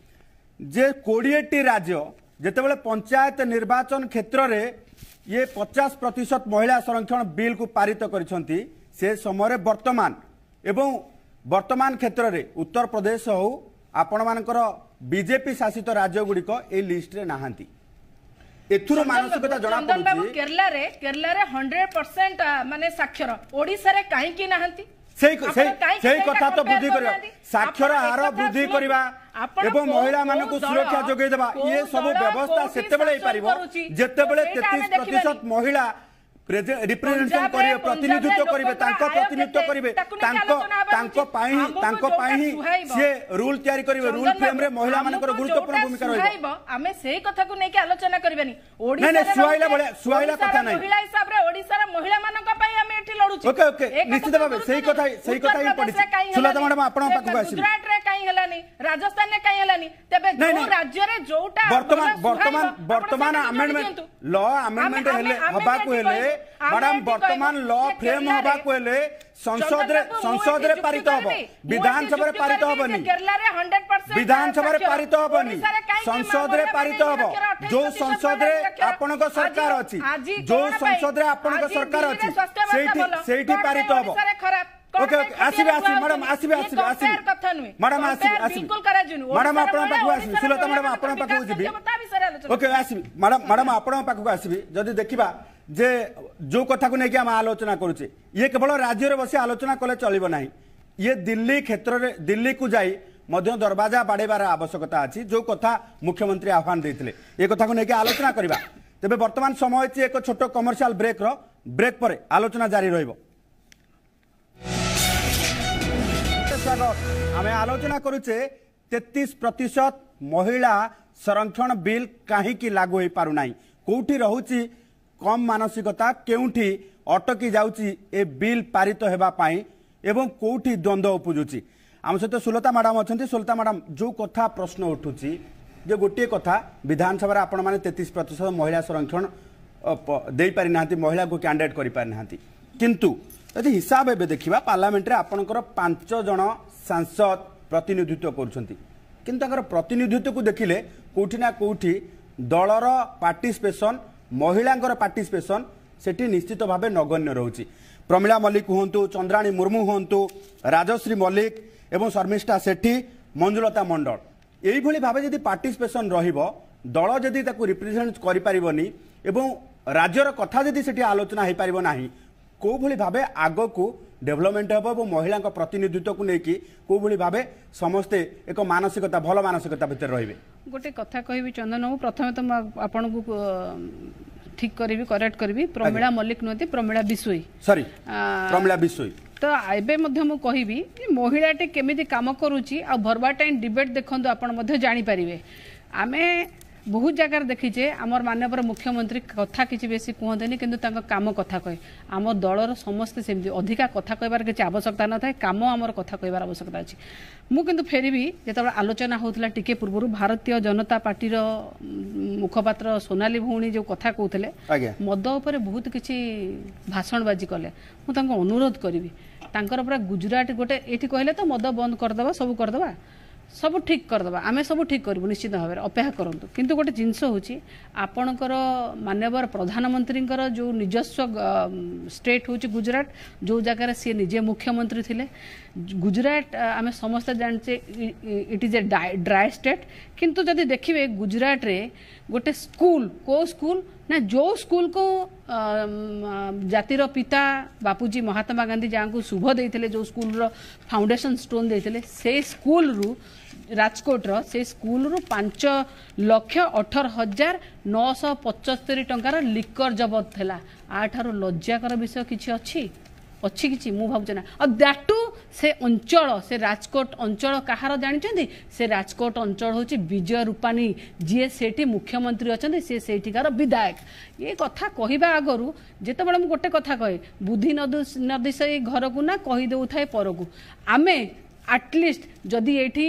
ଯେ କୋଡ଼ିଏଟି ରାଜ୍ୟ ଯେତେବେଳେ ପଞ୍ଚାୟତ ନିର୍ବାଚନ କ୍ଷେତ୍ରରେ ଇଏ ପଚାଶ ପ୍ରତିଶତ ମହିଳା ସଂରକ୍ଷଣ ବିଲ୍କୁ ପାରିତ କରିଛନ୍ତି ସେ ସମୟରେ ବର୍ତ୍ତମାନ ଏବଂ ବର୍ତ୍ତମାନ କ୍ଷେତ୍ରରେ ଉତ୍ତରପ୍ରଦେଶ ହେଉ ଆପଣମାନଙ୍କର ବିଜେପି ଶାସିତ ରାଜ୍ୟଗୁଡ଼ିକ ଏଇ ଲିଷ୍ଟରେ ନାହାନ୍ତି ଏଥିରୁ ମାନସିକତା ଜଣାପଡ଼ୁଛି କେରଲାରେ କେରଲାରେ ହଣ୍ଡ୍ରେଡ୍ ପରସେଣ୍ଟ ମାନେ ସାକ୍ଷର ଓଡ଼ିଶାରେ କାହିଁକି ନାହାନ୍ତି সেই কথা তো বৃদ্ধি করা সাক্ষর হার বৃদ্ধি করা এবং মহিলা মানুষ সুরক্ষা যোগাই দেওয়া ইয়ে সব ব্যবস্থা সেতবে যেতবে তেত্রিশ প্রতিশত মহিলা ରିପ୍ରେଜେଣ୍ଟେସନ କରିବେ ପ୍ରତିନିଧିତ୍ୱ କରିବେ ତାଙ୍କ ପ୍ରତିନିଧିତ୍ୱ କରିବେ ତାଙ୍କ ତାଙ୍କ ପାଇଁ ତାଙ୍କ ପାଇଁ ସେ ରୁଲ ତିଆରି କରିବେ ରୁଲ ଫ୍ରେମରେ ମହିଳାମାନଙ୍କର ଗୁରୁତ୍ୱପୂର୍ଣ୍ଣ ଭୂମିକା ରହିବ ଆମେ ସେଇ କଥାକୁ ନେଇକି ଆଲୋଚନା କରିବାନି ଓଡ଼ିଶା ସୁହାଇଲା ଭଳିଆ ସୁହାଇଲା କଥା ନାହିଁ ମହିଳା ହିସାବରେ ଓଡ଼ିଶାର ମହିଳାମାନଙ୍କ ପାଇଁ ଆମେ ଏଠି ଲଢୁଛୁ ଓକେ ଓକେ ନିଶ୍ଚିତ ଭାବେ ସେଇ କଥା ସେଇ କଥା ହିଁ ପଡିଛି ସୁଲତା ମ୍ୟାଡାମ ଆପଣଙ୍କ ପାଖକୁ ଆସିବି ଗୁଜରାଟରେ କାଇଁ ହେଲାନି ରାଜସ୍ଥାନରେ କାଇଁ ହେଲାନି ତେବେ ଯୋଉ ରାଜ୍ୟରେ ଯୋଉଟା ବର୍ତ୍ତମାନ ବର୍ତ୍ତମାନ ବର୍ତ୍ତମାନ ଆମେଣ୍ଡମେଣ୍ଟ ଲ ଆମେଣ୍ଡମେଣ୍ଟ ହେଲେ ହବାକୁ ହେଲେ ম্যাডাম বর্তমান ল ফ্রেম হবা কইলে সংসদরে সংসদরে পারিত হব বিধানসভারে পারিত হবনি বিধানসভারে পারিত হবনি সংসদরে পারিত হব যে সংসদরে আপনার সরকার অছি যে সংসদরে আপনার সরকার অছি সেইটি সেইটি পারিত হব ওকে ওকে আসিবে আসিবে ম্যাডাম আসিবে আসিবে আসিবে ম্যাডাম আসিবে আসিবে ম্যাডাম আপনার পাখু আসিবে সুলতা ম্যাডাম আপনার পাখু যাবি ওকে আসিবে ম্যাডাম ম্যাডাম আপনার পাখু আসিবে যদি দেখিবা যে ଯେଉଁ କଥାକୁ ନେଇକି ଆମେ ଆଲୋଚନା କରୁଛେ ଇଏ କେବଳ ରାଜ୍ୟରେ ବସି ଆଲୋଚନା କଲେ ଚଳିବ ନାହିଁ ଇଏ ଦିଲ୍ଲୀ କ୍ଷେତ୍ରରେ ଦିଲ୍ଲୀକୁ ଯାଇ ମଧ୍ୟ ଦରବାଜା ବାଡ଼େଇବାର ଆବଶ୍ୟକତା ଅଛି ଯେଉଁ କଥା ମୁଖ୍ୟମନ୍ତ୍ରୀ ଆହ୍ୱାନ ଦେଇଥିଲେ ଏ କଥାକୁ ନେଇକି ଆଲୋଚନା କରିବା ତେବେ ବର୍ତ୍ତମାନ ସମୟ ଅଛି ଏକ ଛୋଟ କମର୍ସିଆଲ ବ୍ରେକ୍ର ବ୍ରେକ୍ ପରେ ଆଲୋଚନା ଜାରି ରହିବ ଆମେ ଆଲୋଚନା କରୁଛେ ତେତିଶ ପ୍ରତିଶତ ମହିଳା ସଂରକ୍ଷଣ ବିଲ୍ କାହିଁକି ଲାଗୁ ହୋଇପାରୁନାହିଁ କେଉଁଠି ରହୁଛି কম ମାନସିକତା କେଉଁଠି ଅଟକି ଯାଉଛି ଏ ବିଲ୍ ପାରିତ ହେବା ପାଇଁ ଏବଂ କେଉଁଠି ଦ୍ୱନ୍ଦ୍ୱ ଉପୁଜୁଛି ଆମ ସହିତ ସୁଲତା ମ୍ୟାଡ଼ାମ୍ ଅଛନ୍ତି ସୁଲତା ମ୍ୟାଡ଼ାମ୍ ଯେଉଁ କଥା ପ୍ରଶ୍ନ ଉଠୁଛି ଯେ ଗୋଟିଏ କଥା ବିଧାନସଭାରେ ଆପଣମାନେ ତେତିଶ ପ୍ରତିଶତ ମହିଳା ସଂରକ୍ଷଣ ଦେଇପାରିନାହାନ୍ତି ମହିଳାକୁ କ୍ୟାଣ୍ଡିଡେଟ୍ କରିପାରିନାହାନ୍ତି କିନ୍ତୁ ଯଦି ହିସାବ ଏବେ ଦେଖିବା ପାର୍ଲାମେଣ୍ଟରେ ଆପଣଙ୍କର ପାଞ୍ଚ ଜଣ ସାଂସଦ ପ୍ରତିନିଧିତ୍ୱ କରୁଛନ୍ତି କିନ୍ତୁ ତାଙ୍କର ପ୍ରତିନିଧିତ୍ୱକୁ ଦେଖିଲେ କେଉଁଠି ନା କେଉଁଠି ଦଳର ପାର୍ଟିସିପେସନ୍ ମହିଳାଙ୍କର ପାର୍ଟିସିପେସନ୍ ସେଠି ନିଶ୍ଚିତ ଭାବେ ନଗଣ୍ୟ ରହୁଛି ପ୍ରମିଳା ମଲ୍ଲିକ ହୁଅନ୍ତୁ ଚନ୍ଦ୍ରାଣୀ ମୁର୍ମୁ ହୁଅନ୍ତୁ ରାଜଶ୍ରୀ ମଲ୍ଲିକ ଏବଂ ଶର୍ମିଷ୍ଠା ସେଠୀ ମଞ୍ଜୁଲତା ମଣ୍ଡଳ ଏଇଭଳି ଭାବେ ଯଦି ପାର୍ଟିସିପେସନ୍ ରହିବ ଦଳ ଯଦି ତାକୁ ରିପ୍ରେଜେଣ୍ଟ କରିପାରିବନି ଏବଂ ରାଜ୍ୟର କଥା ଯଦି ସେଠି ଆଲୋଚନା ହୋଇପାରିବ ନାହିଁ କେଉଁଭଳି ଭାବେ ଆଗକୁ ଡେଭଲପମେଣ୍ଟ ହେବ ଏବଂ ମହିଳାଙ୍କ ପ୍ରତିନିଧିତ୍ୱକୁ ନେଇକି କେଉଁଭଳି ଭାବେ ସମସ୍ତେ ଏକ ମାନସିକତା ଭଲ ମାନସିକତା ଭିତରେ ରହିବେ ଗୋଟେ କଥା କହିବି ଚନ୍ଦନ ବାବୁ ପ୍ରଥମେ ତ ମୁଁ ଆପଣଙ୍କୁ ଠିକ୍ କରିବି କରେକ୍ଟ କରିବି ପ୍ରମିଳା ମଲ୍ଲିକ ନୁହନ୍ତି ପ୍ରମିଳା ବିଶୋଇ ସରି ପ୍ରମିଳା ବିଶୋଇ ତ ଏବେ ମଧ୍ୟ ମୁଁ କହିବି ମହିଳାଟି କେମିତି କାମ କରୁଛି ଆଉ ଭର୍ବାଟାଇନ୍ ଡିବେଟ୍ ଦେଖନ୍ତୁ ଆପଣ ମଧ୍ୟ ଜାଣିପାରିବେ ଆମେ ବହୁତ ଜାଗାରେ ଦେଖିଛେ ଆମର ମାନ୍ୟବର ମୁଖ୍ୟମନ୍ତ୍ରୀ କଥା କିଛି ବେଶୀ କୁହନ୍ତିନି କିନ୍ତୁ ତାଙ୍କ କାମ କଥା କହେ ଆମ ଦଳର ସମସ୍ତେ ସେମିତି ଅଧିକା କଥା କହିବାର କିଛି ଆବଶ୍ୟକତା ନଥାଏ କାମ ଆମର କଥା କହିବାର ଆବଶ୍ୟକତା ଅଛି ମୁଁ କିନ୍ତୁ ଫେରିବି ଯେତେବେଳେ ଆଲୋଚନା ହେଉଥିଲା ଟିକେ ପୂର୍ବରୁ ଭାରତୀୟ ଜନତା ପାର୍ଟିର ମୁଖପାତ୍ର ସୋନାଲି ଭଉଣୀ ଯେଉଁ କଥା କହୁଥିଲେ ମଦ ଉପରେ ବହୁତ କିଛି ଭାଷଣବାଜି କଲେ ମୁଁ ତାଙ୍କୁ ଅନୁରୋଧ କରିବି ତାଙ୍କର ପୁରା ଗୁଜୁରାଟ ଗୋଟେ ଏଠି କହିଲେ ତ ମଦ ବନ୍ଦ କରିଦେବା ସବୁ କରିଦେବା ସବୁ ଠିକ୍ କରିଦେବା ଆମେ ସବୁ ଠିକ୍ କରିବୁ ନିଶ୍ଚିତ ଭାବରେ ଅପେକ୍ଷା କରନ୍ତୁ କିନ୍ତୁ ଗୋଟେ ଜିନିଷ ହେଉଛି ଆପଣଙ୍କର ମାନ୍ୟବର ପ୍ରଧାନମନ୍ତ୍ରୀଙ୍କର ଯେଉଁ ନିଜସ୍ୱ ଷ୍ଟେଟ୍ ହେଉଛି ଗୁଜୁରାଟ ଯେଉଁ ଜାଗାରେ ସିଏ ନିଜେ ମୁଖ୍ୟମନ୍ତ୍ରୀ ଥିଲେ ଗୁଜୁରାଟ ଆମେ ସମସ୍ତେ ଜାଣିଛେ it is a dry state କିନ୍ତୁ ଯଦି ଦେଖିବେ ଗୁଜୁରାଟରେ ଗୋଟେ ସ୍କୁଲ କେଉଁ ସ୍କୁଲ ନା ଯେଉଁ ସ୍କୁଲକୁ ଜାତିର ପିତା ବାପୁଜୀ ମହାତ୍ମା ଗାନ୍ଧୀ ଯାହାଙ୍କୁ ଶୁଭ ଦେଇଥିଲେ ଯେଉଁ ସ୍କୁଲର ଫାଉଣ୍ଡେସନ୍ ଷ୍ଟୋନ୍ ଦେଇଥିଲେ ସେଇ ସ୍କୁଲରୁ ରାଜକୋଟର ସେ ସ୍କୁଲରୁ ପାଞ୍ଚ ଲକ୍ଷ ଅଠର ହଜାର ନଅଶହ ପଞ୍ଚସ୍ତରୀ ଟଙ୍କାର ଲିକର ଜବତ ହେଲା ଆଠାରୁ ଲଜ୍ଜାକର ବିଷୟ କିଛି ଅଛି ଅଛି କିଛି ମୁଁ ଭାବୁଛି ନା ଆଉ ଦ୍ୟାଟୁ ସେ ଅଞ୍ଚଳ ସେ ରାଜକୋଟ ଅଞ୍ଚଳ କାହାର ଜାଣିଛନ୍ତି ସେ ରାଜକୋଟ ଅଞ୍ଚଳ ହେଉଛି ବିଜୟ ରୂପାନୀ ଯିଏ ସେଇଠି ମୁଖ୍ୟମନ୍ତ୍ରୀ ଅଛନ୍ତି ସିଏ ସେଇଠିକାର ବିଧାୟକ ଏ କଥା କହିବା ଆଗରୁ ଯେତେବେଳେ ମୁଁ ଗୋଟେ କଥା କହେ ବୁଦ୍ଧି ନଦୀ ନଦୀ ସେଇ ଘରକୁ ନା କହିଦେଉଥାଏ ପରକୁ ଆମେ আটলিস্ট যদি এটি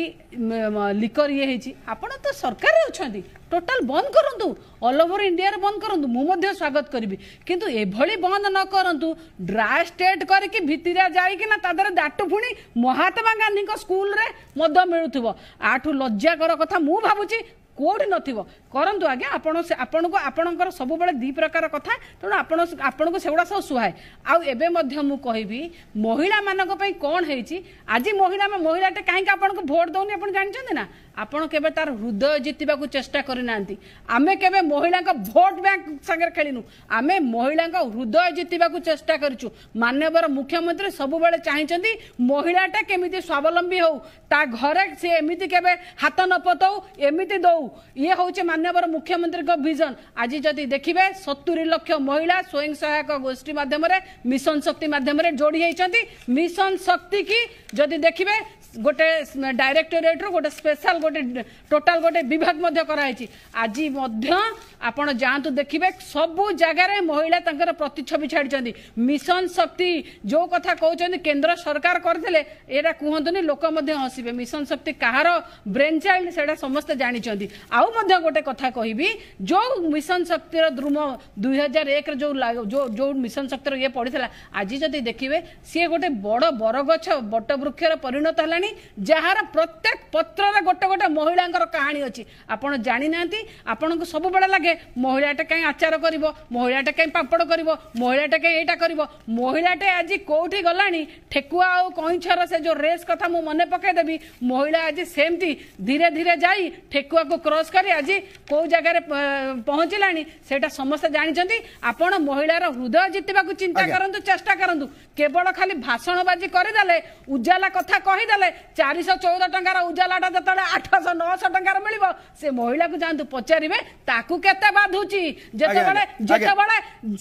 লিকর ইয়ে হয়েছি আপনার তো সরকার অনেক টোটাল বন্ধ করতু অল ওভর ইন্ডিয়ার বন্ধ করতু মু স্বাগত করবি কিন্তু এভাবে বন্ধ ন করতু ড্রাই স্টেট করি ভিতরে যাই না তাদের দাটু পুঁ মহাত্মা গান্ধী স্কুলরে মদ মিলুব আঠু লজ্জাকর কথা মু ভাবুছি কোটি নথিব କରନ୍ତୁ ଆଜ୍ଞା ଆପଣ ଆପଣଙ୍କୁ ଆପଣଙ୍କର ସବୁବେଳେ ଦୁଇ ପ୍ରକାର କଥା ତେଣୁ ଆପଣ ଆପଣଙ୍କୁ ସେଗୁଡ଼ା ସବୁ ସୁହାଏ ଆଉ ଏବେ ମଧ୍ୟ ମୁଁ କହିବି ମହିଳାମାନଙ୍କ ପାଇଁ କ'ଣ ହେଇଛି ଆଜି ମହିଳା ମହିଳାଟେ କାହିଁକି ଆପଣଙ୍କୁ ଭୋଟ ଦେଉନି ଆପଣ ଜାଣିଛନ୍ତି ନା ଆପଣ କେବେ ତାର ହୃଦୟ ଜିତିବାକୁ ଚେଷ୍ଟା କରିନାହାନ୍ତି ଆମେ କେବେ ମହିଳାଙ୍କ ଭୋଟ ବ୍ୟାଙ୍କ ସାଙ୍ଗରେ ଖେଳିନୁ ଆମେ ମହିଳାଙ୍କ ହୃଦୟ ଜିତିବାକୁ ଚେଷ୍ଟା କରିଛୁ ମାନ୍ୟବର ମୁଖ୍ୟମନ୍ତ୍ରୀ ସବୁବେଳେ ଚାହିଁଛନ୍ତି ମହିଳାଟା କେମିତି ସ୍ୱାବଲମ୍ବୀ ହେଉ ତା ଘରେ ସେ ଏମିତି କେବେ ହାତ ନ ପତାଉ ଏମିତି ଦେଉ ଇଏ ହେଉଛି मानवर मुख्यमंत्री भिजन आज जदि देखिए सतुरी लक्ष महिला स्वयं सहायक गोष्ठी मध्यम मिशन शक्ति माध्यम जोड़ी मिशन शक्ति की जदि देखिए গোটে ডাইরেক্টোরেটর গোটে স্পেশাল গোটে টোটাল গোটে বিভাগ মধ্যে କରାହେଇଛି ଆଜି ମଧ୍ୟ ଆପଣ ଯାଆନ୍ତୁ ଦେଖିବେ ସବୁ ଜାଗାରେ ମହିଳା ତାଙ୍କର ପ୍ରତିଛବି ଛାଡ଼ିଛନ୍ତି ମିଶନ ଶକ୍ତି ଯେଉଁ କଥା କହୁଛନ୍ତି କେନ୍ଦ୍ର ସରକାର କରିଥିଲେ ଏଇଟା କୁହନ୍ତୁନି ଲୋକ ମଧ୍ୟ ହସିବେ ମିଶନ ଶକ୍ତି କାହାର ବ୍ରେନ୍ ଚାଇଲ୍ଡ ସେଇଟା ସମସ୍ତେ ଜାଣିଛନ୍ତି ଆଉ ମଧ୍ୟ ଗୋଟେ କଥା କହିବି ଯେଉଁ ମିଶନ ଶକ୍ତିର ଦ୍ରୁମ ଦୁଇ ହଜାର ଏକରେ ଯେଉଁ ଯେଉଁ ମିଶନ ଶକ୍ତିର ଇଏ ପଡ଼ିଥିଲା ଆଜି ଯଦି ଦେଖିବେ ସିଏ ଗୋଟେ ବଡ଼ ବରଗଛ ବଟବୃକ୍ଷର ପରିଣତ ହେଲାଣି କାହାଣୀ ଯାହାର ପ୍ରତ୍ୟେକ ପତ୍ରରେ ଗୋଟେ ଗୋଟେ ମହିଳାଙ୍କର କାହାଣୀ ଅଛି ଆପଣ ଜାଣିନାହାନ୍ତି ଆପଣଙ୍କୁ ସବୁବେଳେ ଲାଗେ ମହିଳାଟା କାହିଁ ଆଚାର କରିବ ମହିଳାଟା କାହିଁ ପାମ୍ପଡ଼ କରିବ ମହିଳାଟା କାହିଁ ଏଇଟା କରିବ ମହିଳାଟେ ଆଜି କେଉଁଠି ଗଲାଣି ଠେକୁଆ ଆଉ କଇଁଛର ସେ ଯେଉଁ ରେସ୍ କଥା ମୁଁ ମନେ ପକାଇଦେବି ମହିଳା ଆଜି ସେମିତି ଧୀରେ ଧୀରେ ଯାଇ ଠେକୁଆକୁ କ୍ରସ୍ କରି ଆଜି କେଉଁ ଜାଗାରେ ପହଞ୍ଚିଲାଣି ସେଇଟା ସମସ୍ତେ ଜାଣିଛନ୍ତି ଆପଣ ମହିଳାର ହୃଦୟ ଜିତିବାକୁ ଚିନ୍ତା କରନ୍ତୁ ଚେଷ୍ଟା କରନ୍ତୁ କେବଳ ଖାଲି ଭାଷଣ ବାଜି କରିଦେଲେ ଉଜାଲା କଥା କହିଦେଲେ ଚାରିଶହ ଚଉଦ ଟଙ୍କାର ଉଜାଲାଟା ଯେତେବେଳେ ଆଠଶହ ନଅଶହ ଟଙ୍କାର ମିଳିବ ସେ ମହିଳାକୁ ଯାଆନ୍ତୁ ପଚାରିବେ ତାକୁ କେତେ ବାଧୁଛି ଯେତେବେଳେ ଯେତେବେଳେ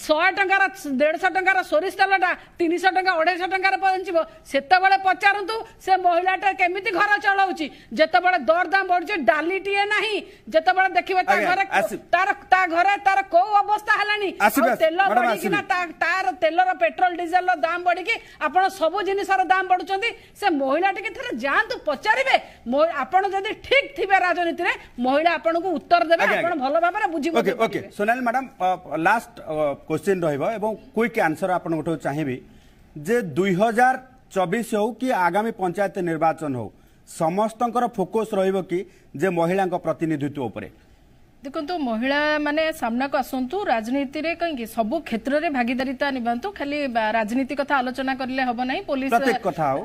ଶହେ ଟଙ୍କାର ଦେଢ଼ଶହ ଟଙ୍କାର ସୋରିଷ ତେଲଟା ତିନିଶହ ଟଙ୍କା ଅଢ଼େଇଶହ ଟଙ୍କାରେ ପହଞ୍ଚିବ ସେତେବେଳେ ପଚାରନ୍ତୁ ସେ ମହିଳାଟା କେମିତି ଘର ଚଳାଉଛି ଯେତେବେଳେ ଦରଦାମ ବଢୁଛି ଡାଲିଟିଏ ନାହିଁ ଯେତେବେଳେ ଦେଖିବେ ତା ଘରେ ତାର ତା ଘରେ ତାର କୋଉ ଅବସ୍ଥା ହେଲାଣି ତେଲ ବଢିକିନା ତାର ତେଲର ପେଟ୍ରୋଲ ଡିଜେଲର ଦାମ ବଢିକି ଆପଣ ସବୁ ଜିନିଷର ଦାମ ବଢୁଛନ୍ତି ସେ ମହିଳାଟି ଏଥିରେ ଯାଆନ୍ତୁ ପଚାରିବେ ଆପଣ ଯଦି ଠିକ ଥିବେ ରାଜନୀତିରେ ମହିଳା ଆପଣଙ୍କୁ ଉତ୍ତର ଦେବେ ଆପଣ ଭଲ ଭାବରେ ବୁଝିବେ okay Sonali madam last question ରହିବ ଏବଂ କ୍ୱିକ୍ ଆନ୍ସର ଆପଣଙ୍କଠୁ ଚାହିଁବି ଯେ ଦୁଇ ହଜାର ଚବିଶ ହଉ କି ଆଗାମୀ ପଞ୍ଚାୟତ ନିର୍ବାଚନ ହଉ ସମସ୍ତଙ୍କର ଫୋକସ୍ ରହିବ କି ଯେ ମହିଳାଙ୍କ ପ୍ରତିନିଧିତ୍ୱ ଉପରେ ଦେଖନ୍ତୁ ମହିଳାମାନେ ସାମ୍ନାକୁ ଆସନ୍ତୁ ରାଜନୀତିରେ କାହିଁକି ସବୁ କ୍ଷେତ୍ରରେ ଭାଗିଦାରିତା ନିଭାନ୍ତୁ ଖାଲି ରାଜନୀତି କଥା ଆଲୋଚନା କରିଲେ ହେବ ନାହିଁ ପୋଲିସ କଥା ଆଉ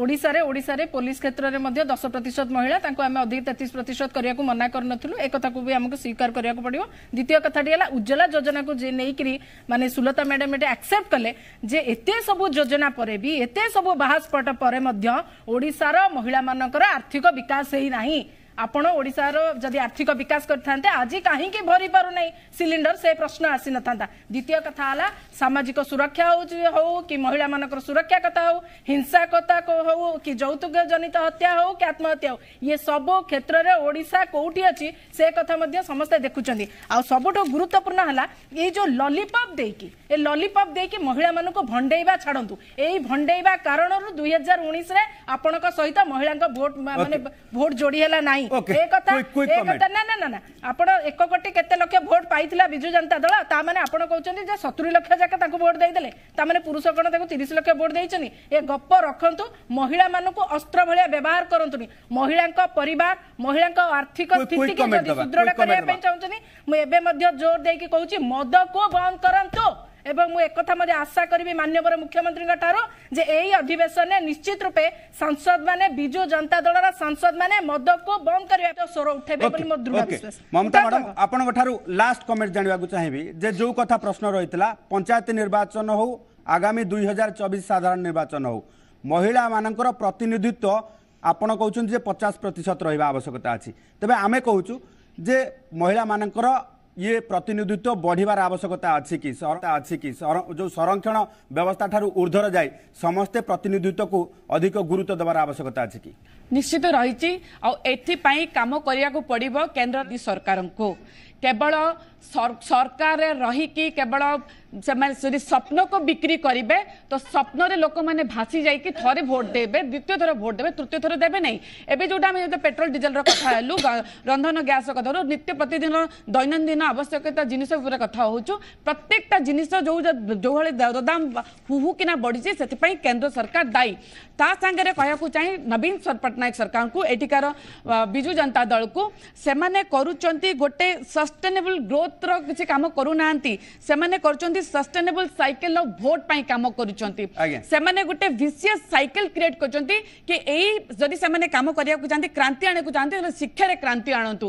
ଓଡ଼ିଶାରେ ଓଡ଼ିଶାରେ ପୋଲିସ କ୍ଷେତ୍ରରେ ମଧ୍ୟ ଦଶ ପ୍ରତିଶତ ମହିଳା ତାଙ୍କୁ ଆମେ ଅଧିକ ତେତିଶ ପ୍ରତିଶତ କରିବାକୁ ମନା କରିନଥିଲୁ ଏ କଥାକୁ ବି ଆମକୁ ସ୍ୱୀକାର କରିବାକୁ ପଡ଼ିବ ଦ୍ୱିତୀୟ କଥାଟି ହେଲା ଉଜ୍ଜଲା ଯୋଜନାକୁ ଯେ ନେଇକରି ମାନେ ସୁଲତା ମ୍ୟାଡାମ୍ ଏଠି ଆକ୍ସେପ୍ଟ କଲେ ଯେ ଏତେ ସବୁ ଯୋଜନା ପରେ ବି ଏତେ ସବୁ ବାହାସ୍ଫଟ ପରେ ମଧ୍ୟ ଓଡ଼ିଶାର ମହିଳାମାନଙ୍କର ଆର୍ଥିକ ବିକାଶ ହେଇନାହିଁ ଆପଣ ଓଡ଼ିଶାର ଯଦି ଆର୍ଥିକ ବିକାଶ କରିଥାନ୍ତେ ଆଜି କାହିଁକି ଭରି ପାରୁନାହିଁ ସିଲିଣ୍ଡର ସେ ପ୍ରଶ୍ନ ଆସିନଥାନ୍ତା ଦ୍ୱିତୀୟ କଥା ହେଲା ସାମାଜିକ ସୁରକ୍ଷା ହେଉଛି ହଉ କି ମହିଳାମାନଙ୍କର ସୁରକ୍ଷା କଥା ହଉ ହିଂସା କଥା ହଉ କି ଯୌତୁକ ଜନିତ ହତ୍ୟା ହଉ କି ଆତ୍ମହତ୍ୟା ହଉ ଇଏ ସବୁ କ୍ଷେତ୍ରରେ ଓଡ଼ିଶା କୋଉଠି ଅଛି ସେ କଥା ମଧ୍ୟ ସମସ୍ତେ ଦେଖୁଛନ୍ତି ଆଉ ସବୁଠୁ ଗୁରୁତ୍ୱପୂର୍ଣ୍ଣ ହେଲା ଏଇ ଯୋଉ ଲଲିପପ୍ ଦେଇକି ଏ ଲଲିପପ୍ ଦେଇକି ମହିଳାମାନଙ୍କୁ ଭଣ୍ଡେଇବା ଛାଡ଼ନ୍ତୁ ଏଇ ଭଣ୍ଡେଇବା କାରଣରୁ ଦୁଇ ହଜାର ଉଣେଇଶରେ ଆପଣଙ୍କ ସହିତ ମହିଳାଙ୍କ ଭୋଟ ମାନେ ଭୋଟ ଯୋଡ଼ି ହେଲା ନାହିଁ ଏ କଥା ଏ କଥା ନା ନା ନା ଆପଣ ଏକ କୋଟି କେତେ ଲକ୍ଷ ଭୋଟ ପାଇଥିଲା ବିଜୁ ଜନତା ଦଳ ତା ମାନେ ଆପଣ କହୁଛନ୍ତି ଯେ ସତୁରି ଲକ୍ଷ ଯାକ ତାଙ୍କୁ ଭୋଟ ଦେଇଦେଲେ ତା ମାନେ ପୁରୁଷ କଣ ତାକୁ ତିରିଶ ଲକ୍ଷ ଭୋଟ ଦେଇଛନ୍ତି ଏ ଗପ ରଖନ୍ତୁ ମହିଳାମାନଙ୍କୁ ଅସ୍ତ୍ର ଭଳିଆ ବ୍ୟବହାର କରନ୍ତୁନି ମହିଳାଙ୍କ ପରିବାର ମହିଳାଙ୍କ ଆର୍ଥିକ ସ୍ଥିତିକୁ ଯଦି ସୁଦୃଢ କରିବା ପାଇଁ ଚାହୁଁଛନ୍ତି ମୁଁ ଏବେ ମଧ୍ୟ ଜୋର ଦେଇକି କହୁଛି ମଦକୁ ବନ୍ଦ କରନ୍ତୁ এবং মু একথা মধ্যে আশা করবি মাননীয় মুখ্যমন্ত্রীঙ্ ঠার যে এই অধিবেশনে নিশ্চিত রূপে সাংসদ মানে বিজু জনতা দলর সাংসদ মানে মদকু বন্ধ করা স্বর উঠেবে বলে মো দৃঢ় বিশ্বাস মমতা ম্যাডাম আপনার ঠার লাস্ট কমেন্ট জাঁয়া চাহিবি যে যে কথা প্রশ্ন রয়েছে পঞ্চায়েত নির্বাচন হোক আগামী দুই হাজার চবিশ সাধারণ নির্বাচন হোক মহিলা মানকর প্রতিনিধিত্ব আপনার কৌন যে পচাশ প্রত রহবা আবশ্যকতা আছে তবে আমি কৌছু যে মহিলা মানকর ଇଏ ପ୍ରତିନିଧିତ୍ୱ ବଢ଼ିବାର ଆବଶ୍ୟକତା ଅଛି କି ଅଛି କି ଯେଉଁ ସଂରକ୍ଷଣ ବ୍ୟବସ୍ଥା ଠାରୁ ଉର୍ଦ୍ଧ୍ୱର ଯାଇ ସମସ୍ତେ ପ୍ରତିନିଧିତ୍ୱକୁ ଅଧିକ ଗୁରୁତ୍ୱ ଦେବାର ଆବଶ୍ୟକତା ଅଛି କି ନିଶ୍ଚିତ ରହିଛି ଆଉ ଏଥିପାଇଁ କାମ କରିବାକୁ ପଡ଼ିବ କେନ୍ଦ୍ର ସରକାରଙ୍କୁ କେବଳ ସରକାରରେ ରହିକି କେବଳ स्वप्न को बिक्री करेंगे तो स्वप्न लोक मैंने भासी जाइए थे भोट देते द्वितीय थर भोट देते तृतीय थर देते नहीं जो पेट्रोल डीजेल कथु रंधन गैस कथ नित्य प्रतिदिन दैनन्दिन आवश्यकता जिन कथ हो प्रत्येक जिन जो जो दरदाम हुहुकना बढ़ी से केन्द्र सरकार दायी तांगे कह चाहे नवीन पट्टनायक सरकार को यठिकार विजु जनता दल को से गोटे सस्टेनेबल ग्रोथ रिम करूना से କହୁଛନ୍ତି ସଷ୍ଟେନେବଲ ସାଇକେଲ ଆଉ ଭୋଟ ପାଇଁ କାମ କରୁଛନ୍ତି ସେମାନେ ଗୋଟେ ଭିସିଏସ୍ ସାଇକେଲ କ୍ରିଏଟ୍ କରୁଛନ୍ତି କି ଏଇ ଯଦି ସେମାନେ କାମ କରିବାକୁ ଚାହାନ୍ତି କ୍ରାନ୍ତି ଆଣିବାକୁ ଚାହାନ୍ତି ହେଲେ ଶିକ୍ଷାରେ କ୍ରାନ୍ତି ଆଣନ୍ତୁ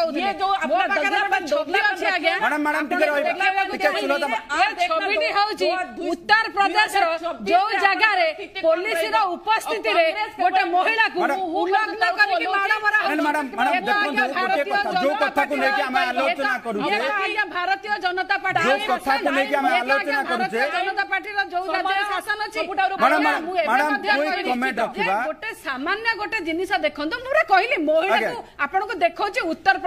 କହୁଥିଲେ ମୋ ପାଖରେ ଛବି ଅଛି ଆଜ୍ଞା ଛବିଟି ହଉଛି ଉତ୍ତର ପ୍ରଦେଶର ଯୋଉ ଜାଗାରେ ପୋଲିସର ଉପସ୍ଥିତିରେ ଗୋଟେ ମହିଳାକୁ ଉଲଗ୍ନ କରିକି ମାଡ଼ ମରା ଯୋଉ କଥାକୁ ନେଇକି ଆମେ ଆଲୋଚନା କରୁଛେ ଭାରତୀୟ ଜନତା ପାର୍ଟି ଯୋଉ କଥାକୁ ନେଇକି ଆମେ ଆଲୋଚନା କରୁଛେ ଜନତା ପାର୍ଟିର ଯୋଉ ରାଜ୍ୟରେ ଶାସନ ଅଛି ଗୋଟେ ସାମାନ୍ୟ ଗୋଟେ ଜିନିଷ ଦେଖନ୍ତୁ ମୁଁ କହିଲି ମହିଳାକୁ ଆପଣଙ୍କୁ ଦେଖଉଛି ଉତ୍ତର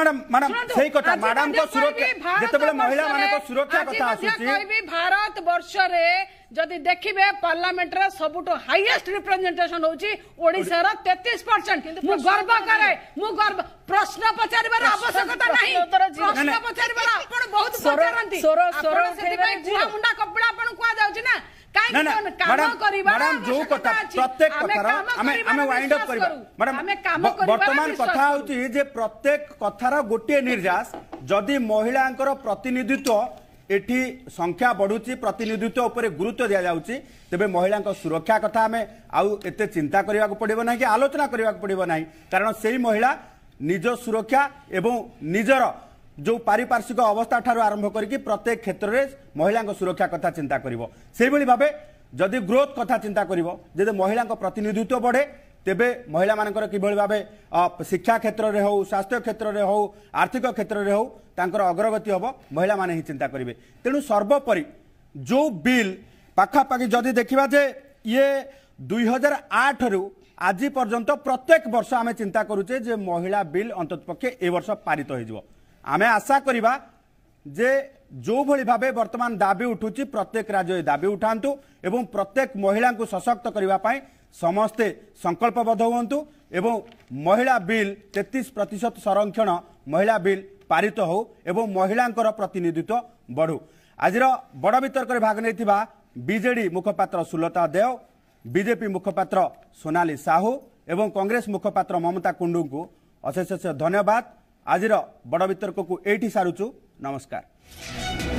ম্যাডাম ম্যাডাম সেই কথা ম্যাডাম কো সুরক্ষা যেতবেলে মহিলা মানক সুরক্ষা কথা আসুচি কইবি ভারত বর্ষরে যদি দেখিবে পার্লামেন্টরে সবুটো হাইয়েস্ট রিপ্রেজেন্টেশন হচ্ছে ওড়িশার 33% কিন্তু মু গর্ব করে মু গর্ব প্রশ্ন পচারিবার আবশ্যকতা নাই প্রশ্ন পচারিবার আপন বহুত পচারନ୍ତି সর সর মুন্ডা কপড়া আপন কোয়া যাচ্ছে না না না ম্যাডাম যে কথা প্রত্যেক কথার আমি আমি ওয়াইন্ড অপ করিবা ম্যাডাম বর্তমান কথা হচ্ছে যে প্রত্যেক কথার গোটিয়ে নির্যাস যদি মহিলাঙ্কর প্রতিনিধিত্ব এটি সংখ্যা বড়ুচি প্রতিনিধিত্ব উপরে গুরুত্ব দিয়া যাচ্ছে তেবে মহিলাঙ্ক সুরক্ষা কথা আমি আউ এতে চিন্তা করা পড়ব না কি আলোচনা করা পড়ব না কারণ সেই মহিলা নিজ সুরক্ষা এবং নিজের ଯେଉଁ ପାରିପାର୍ଶ୍ୱିକ ଅବସ୍ଥା ଠାରୁ ଆରମ୍ଭ କରିକି ପ୍ରତ୍ୟେକ କ୍ଷେତ୍ରରେ ମହିଳାଙ୍କ ସୁରକ୍ଷା କଥା ଚିନ୍ତା କରିବ ସେହିଭଳି ଭାବେ ଯଦି ଗ୍ରୋଥ୍ କଥା ଚିନ୍ତା କରିବ ଯଦି ମହିଳାଙ୍କ ପ୍ରତିନିଧିତ୍ୱ ବଢ଼େ ତେବେ ମହିଳାମାନଙ୍କର କିଭଳି ଭାବେ ଶିକ୍ଷା କ୍ଷେତ୍ରରେ ହେଉ ସ୍ୱାସ୍ଥ୍ୟ କ୍ଷେତ୍ରରେ ହେଉ ଆର୍ଥିକ କ୍ଷେତ୍ରରେ ହେଉ ତାଙ୍କର ଅଗ୍ରଗତି ହେବ ମହିଳାମାନେ ହିଁ ଚିନ୍ତା କରିବେ ତେଣୁ ସର୍ବୋପରି ଯେଉଁ ବିଲ୍ ପାଖାପାଖି ଯଦି ଦେଖିବା ଯେ ଇଏ ଦୁଇ ହଜାର ଆଠରୁ ଆଜି ପର୍ଯ୍ୟନ୍ତ ପ୍ରତ୍ୟେକ ବର୍ଷ ଆମେ ଚିନ୍ତା କରୁଛେ ଯେ ମହିଳା ବିଲ୍ ଅନ୍ତତଃପକ୍ଷେ ଏ ବର୍ଷ ପାରିତ ହୋଇଯିବ ଆମେ ଆଶା କରିବା ଯେ ଯେଉଁଭଳି ଭାବେ ବର୍ତ୍ତମାନ ଦାବି ଉଠୁଛି ପ୍ରତ୍ୟେକ ରାଜ୍ୟ ଦାବି ଉଠାନ୍ତୁ ଏବଂ ପ୍ରତ୍ୟେକ ମହିଳାଙ୍କୁ ସଶକ୍ତ କରିବା ପାଇଁ ସମସ୍ତେ ସଂକଳ୍ପବଦ୍ଧ ହୁଅନ୍ତୁ ଏବଂ ମହିଳା ବିଲ୍ ତେତିଶ ପ୍ରତିଶତ ସଂରକ୍ଷଣ ମହିଳା ବିଲ୍ ପାରିତ ହେଉ ଏବଂ ମହିଳାଙ୍କର ପ୍ରତିନିଧିତ୍ୱ ବଢ଼ୁ ଆଜିର ବଡ଼ ବିତର୍କରେ ଭାଗ ନେଇଥିବା ବିଜେଡି ମୁଖପାତ୍ର ସୁଲତା ଦେଓ ବିଜେପି ମୁଖପାତ୍ର ସୋନାଲି ସାହୁ ଏବଂ କଂଗ୍ରେସ ମୁଖପାତ୍ର ମମତା କୁଣ୍ଡୁଙ୍କୁ ଅଶେଷ ଅଶେଷ ଧନ୍ୟବାଦ आज बड को एठ सारु नमस्कार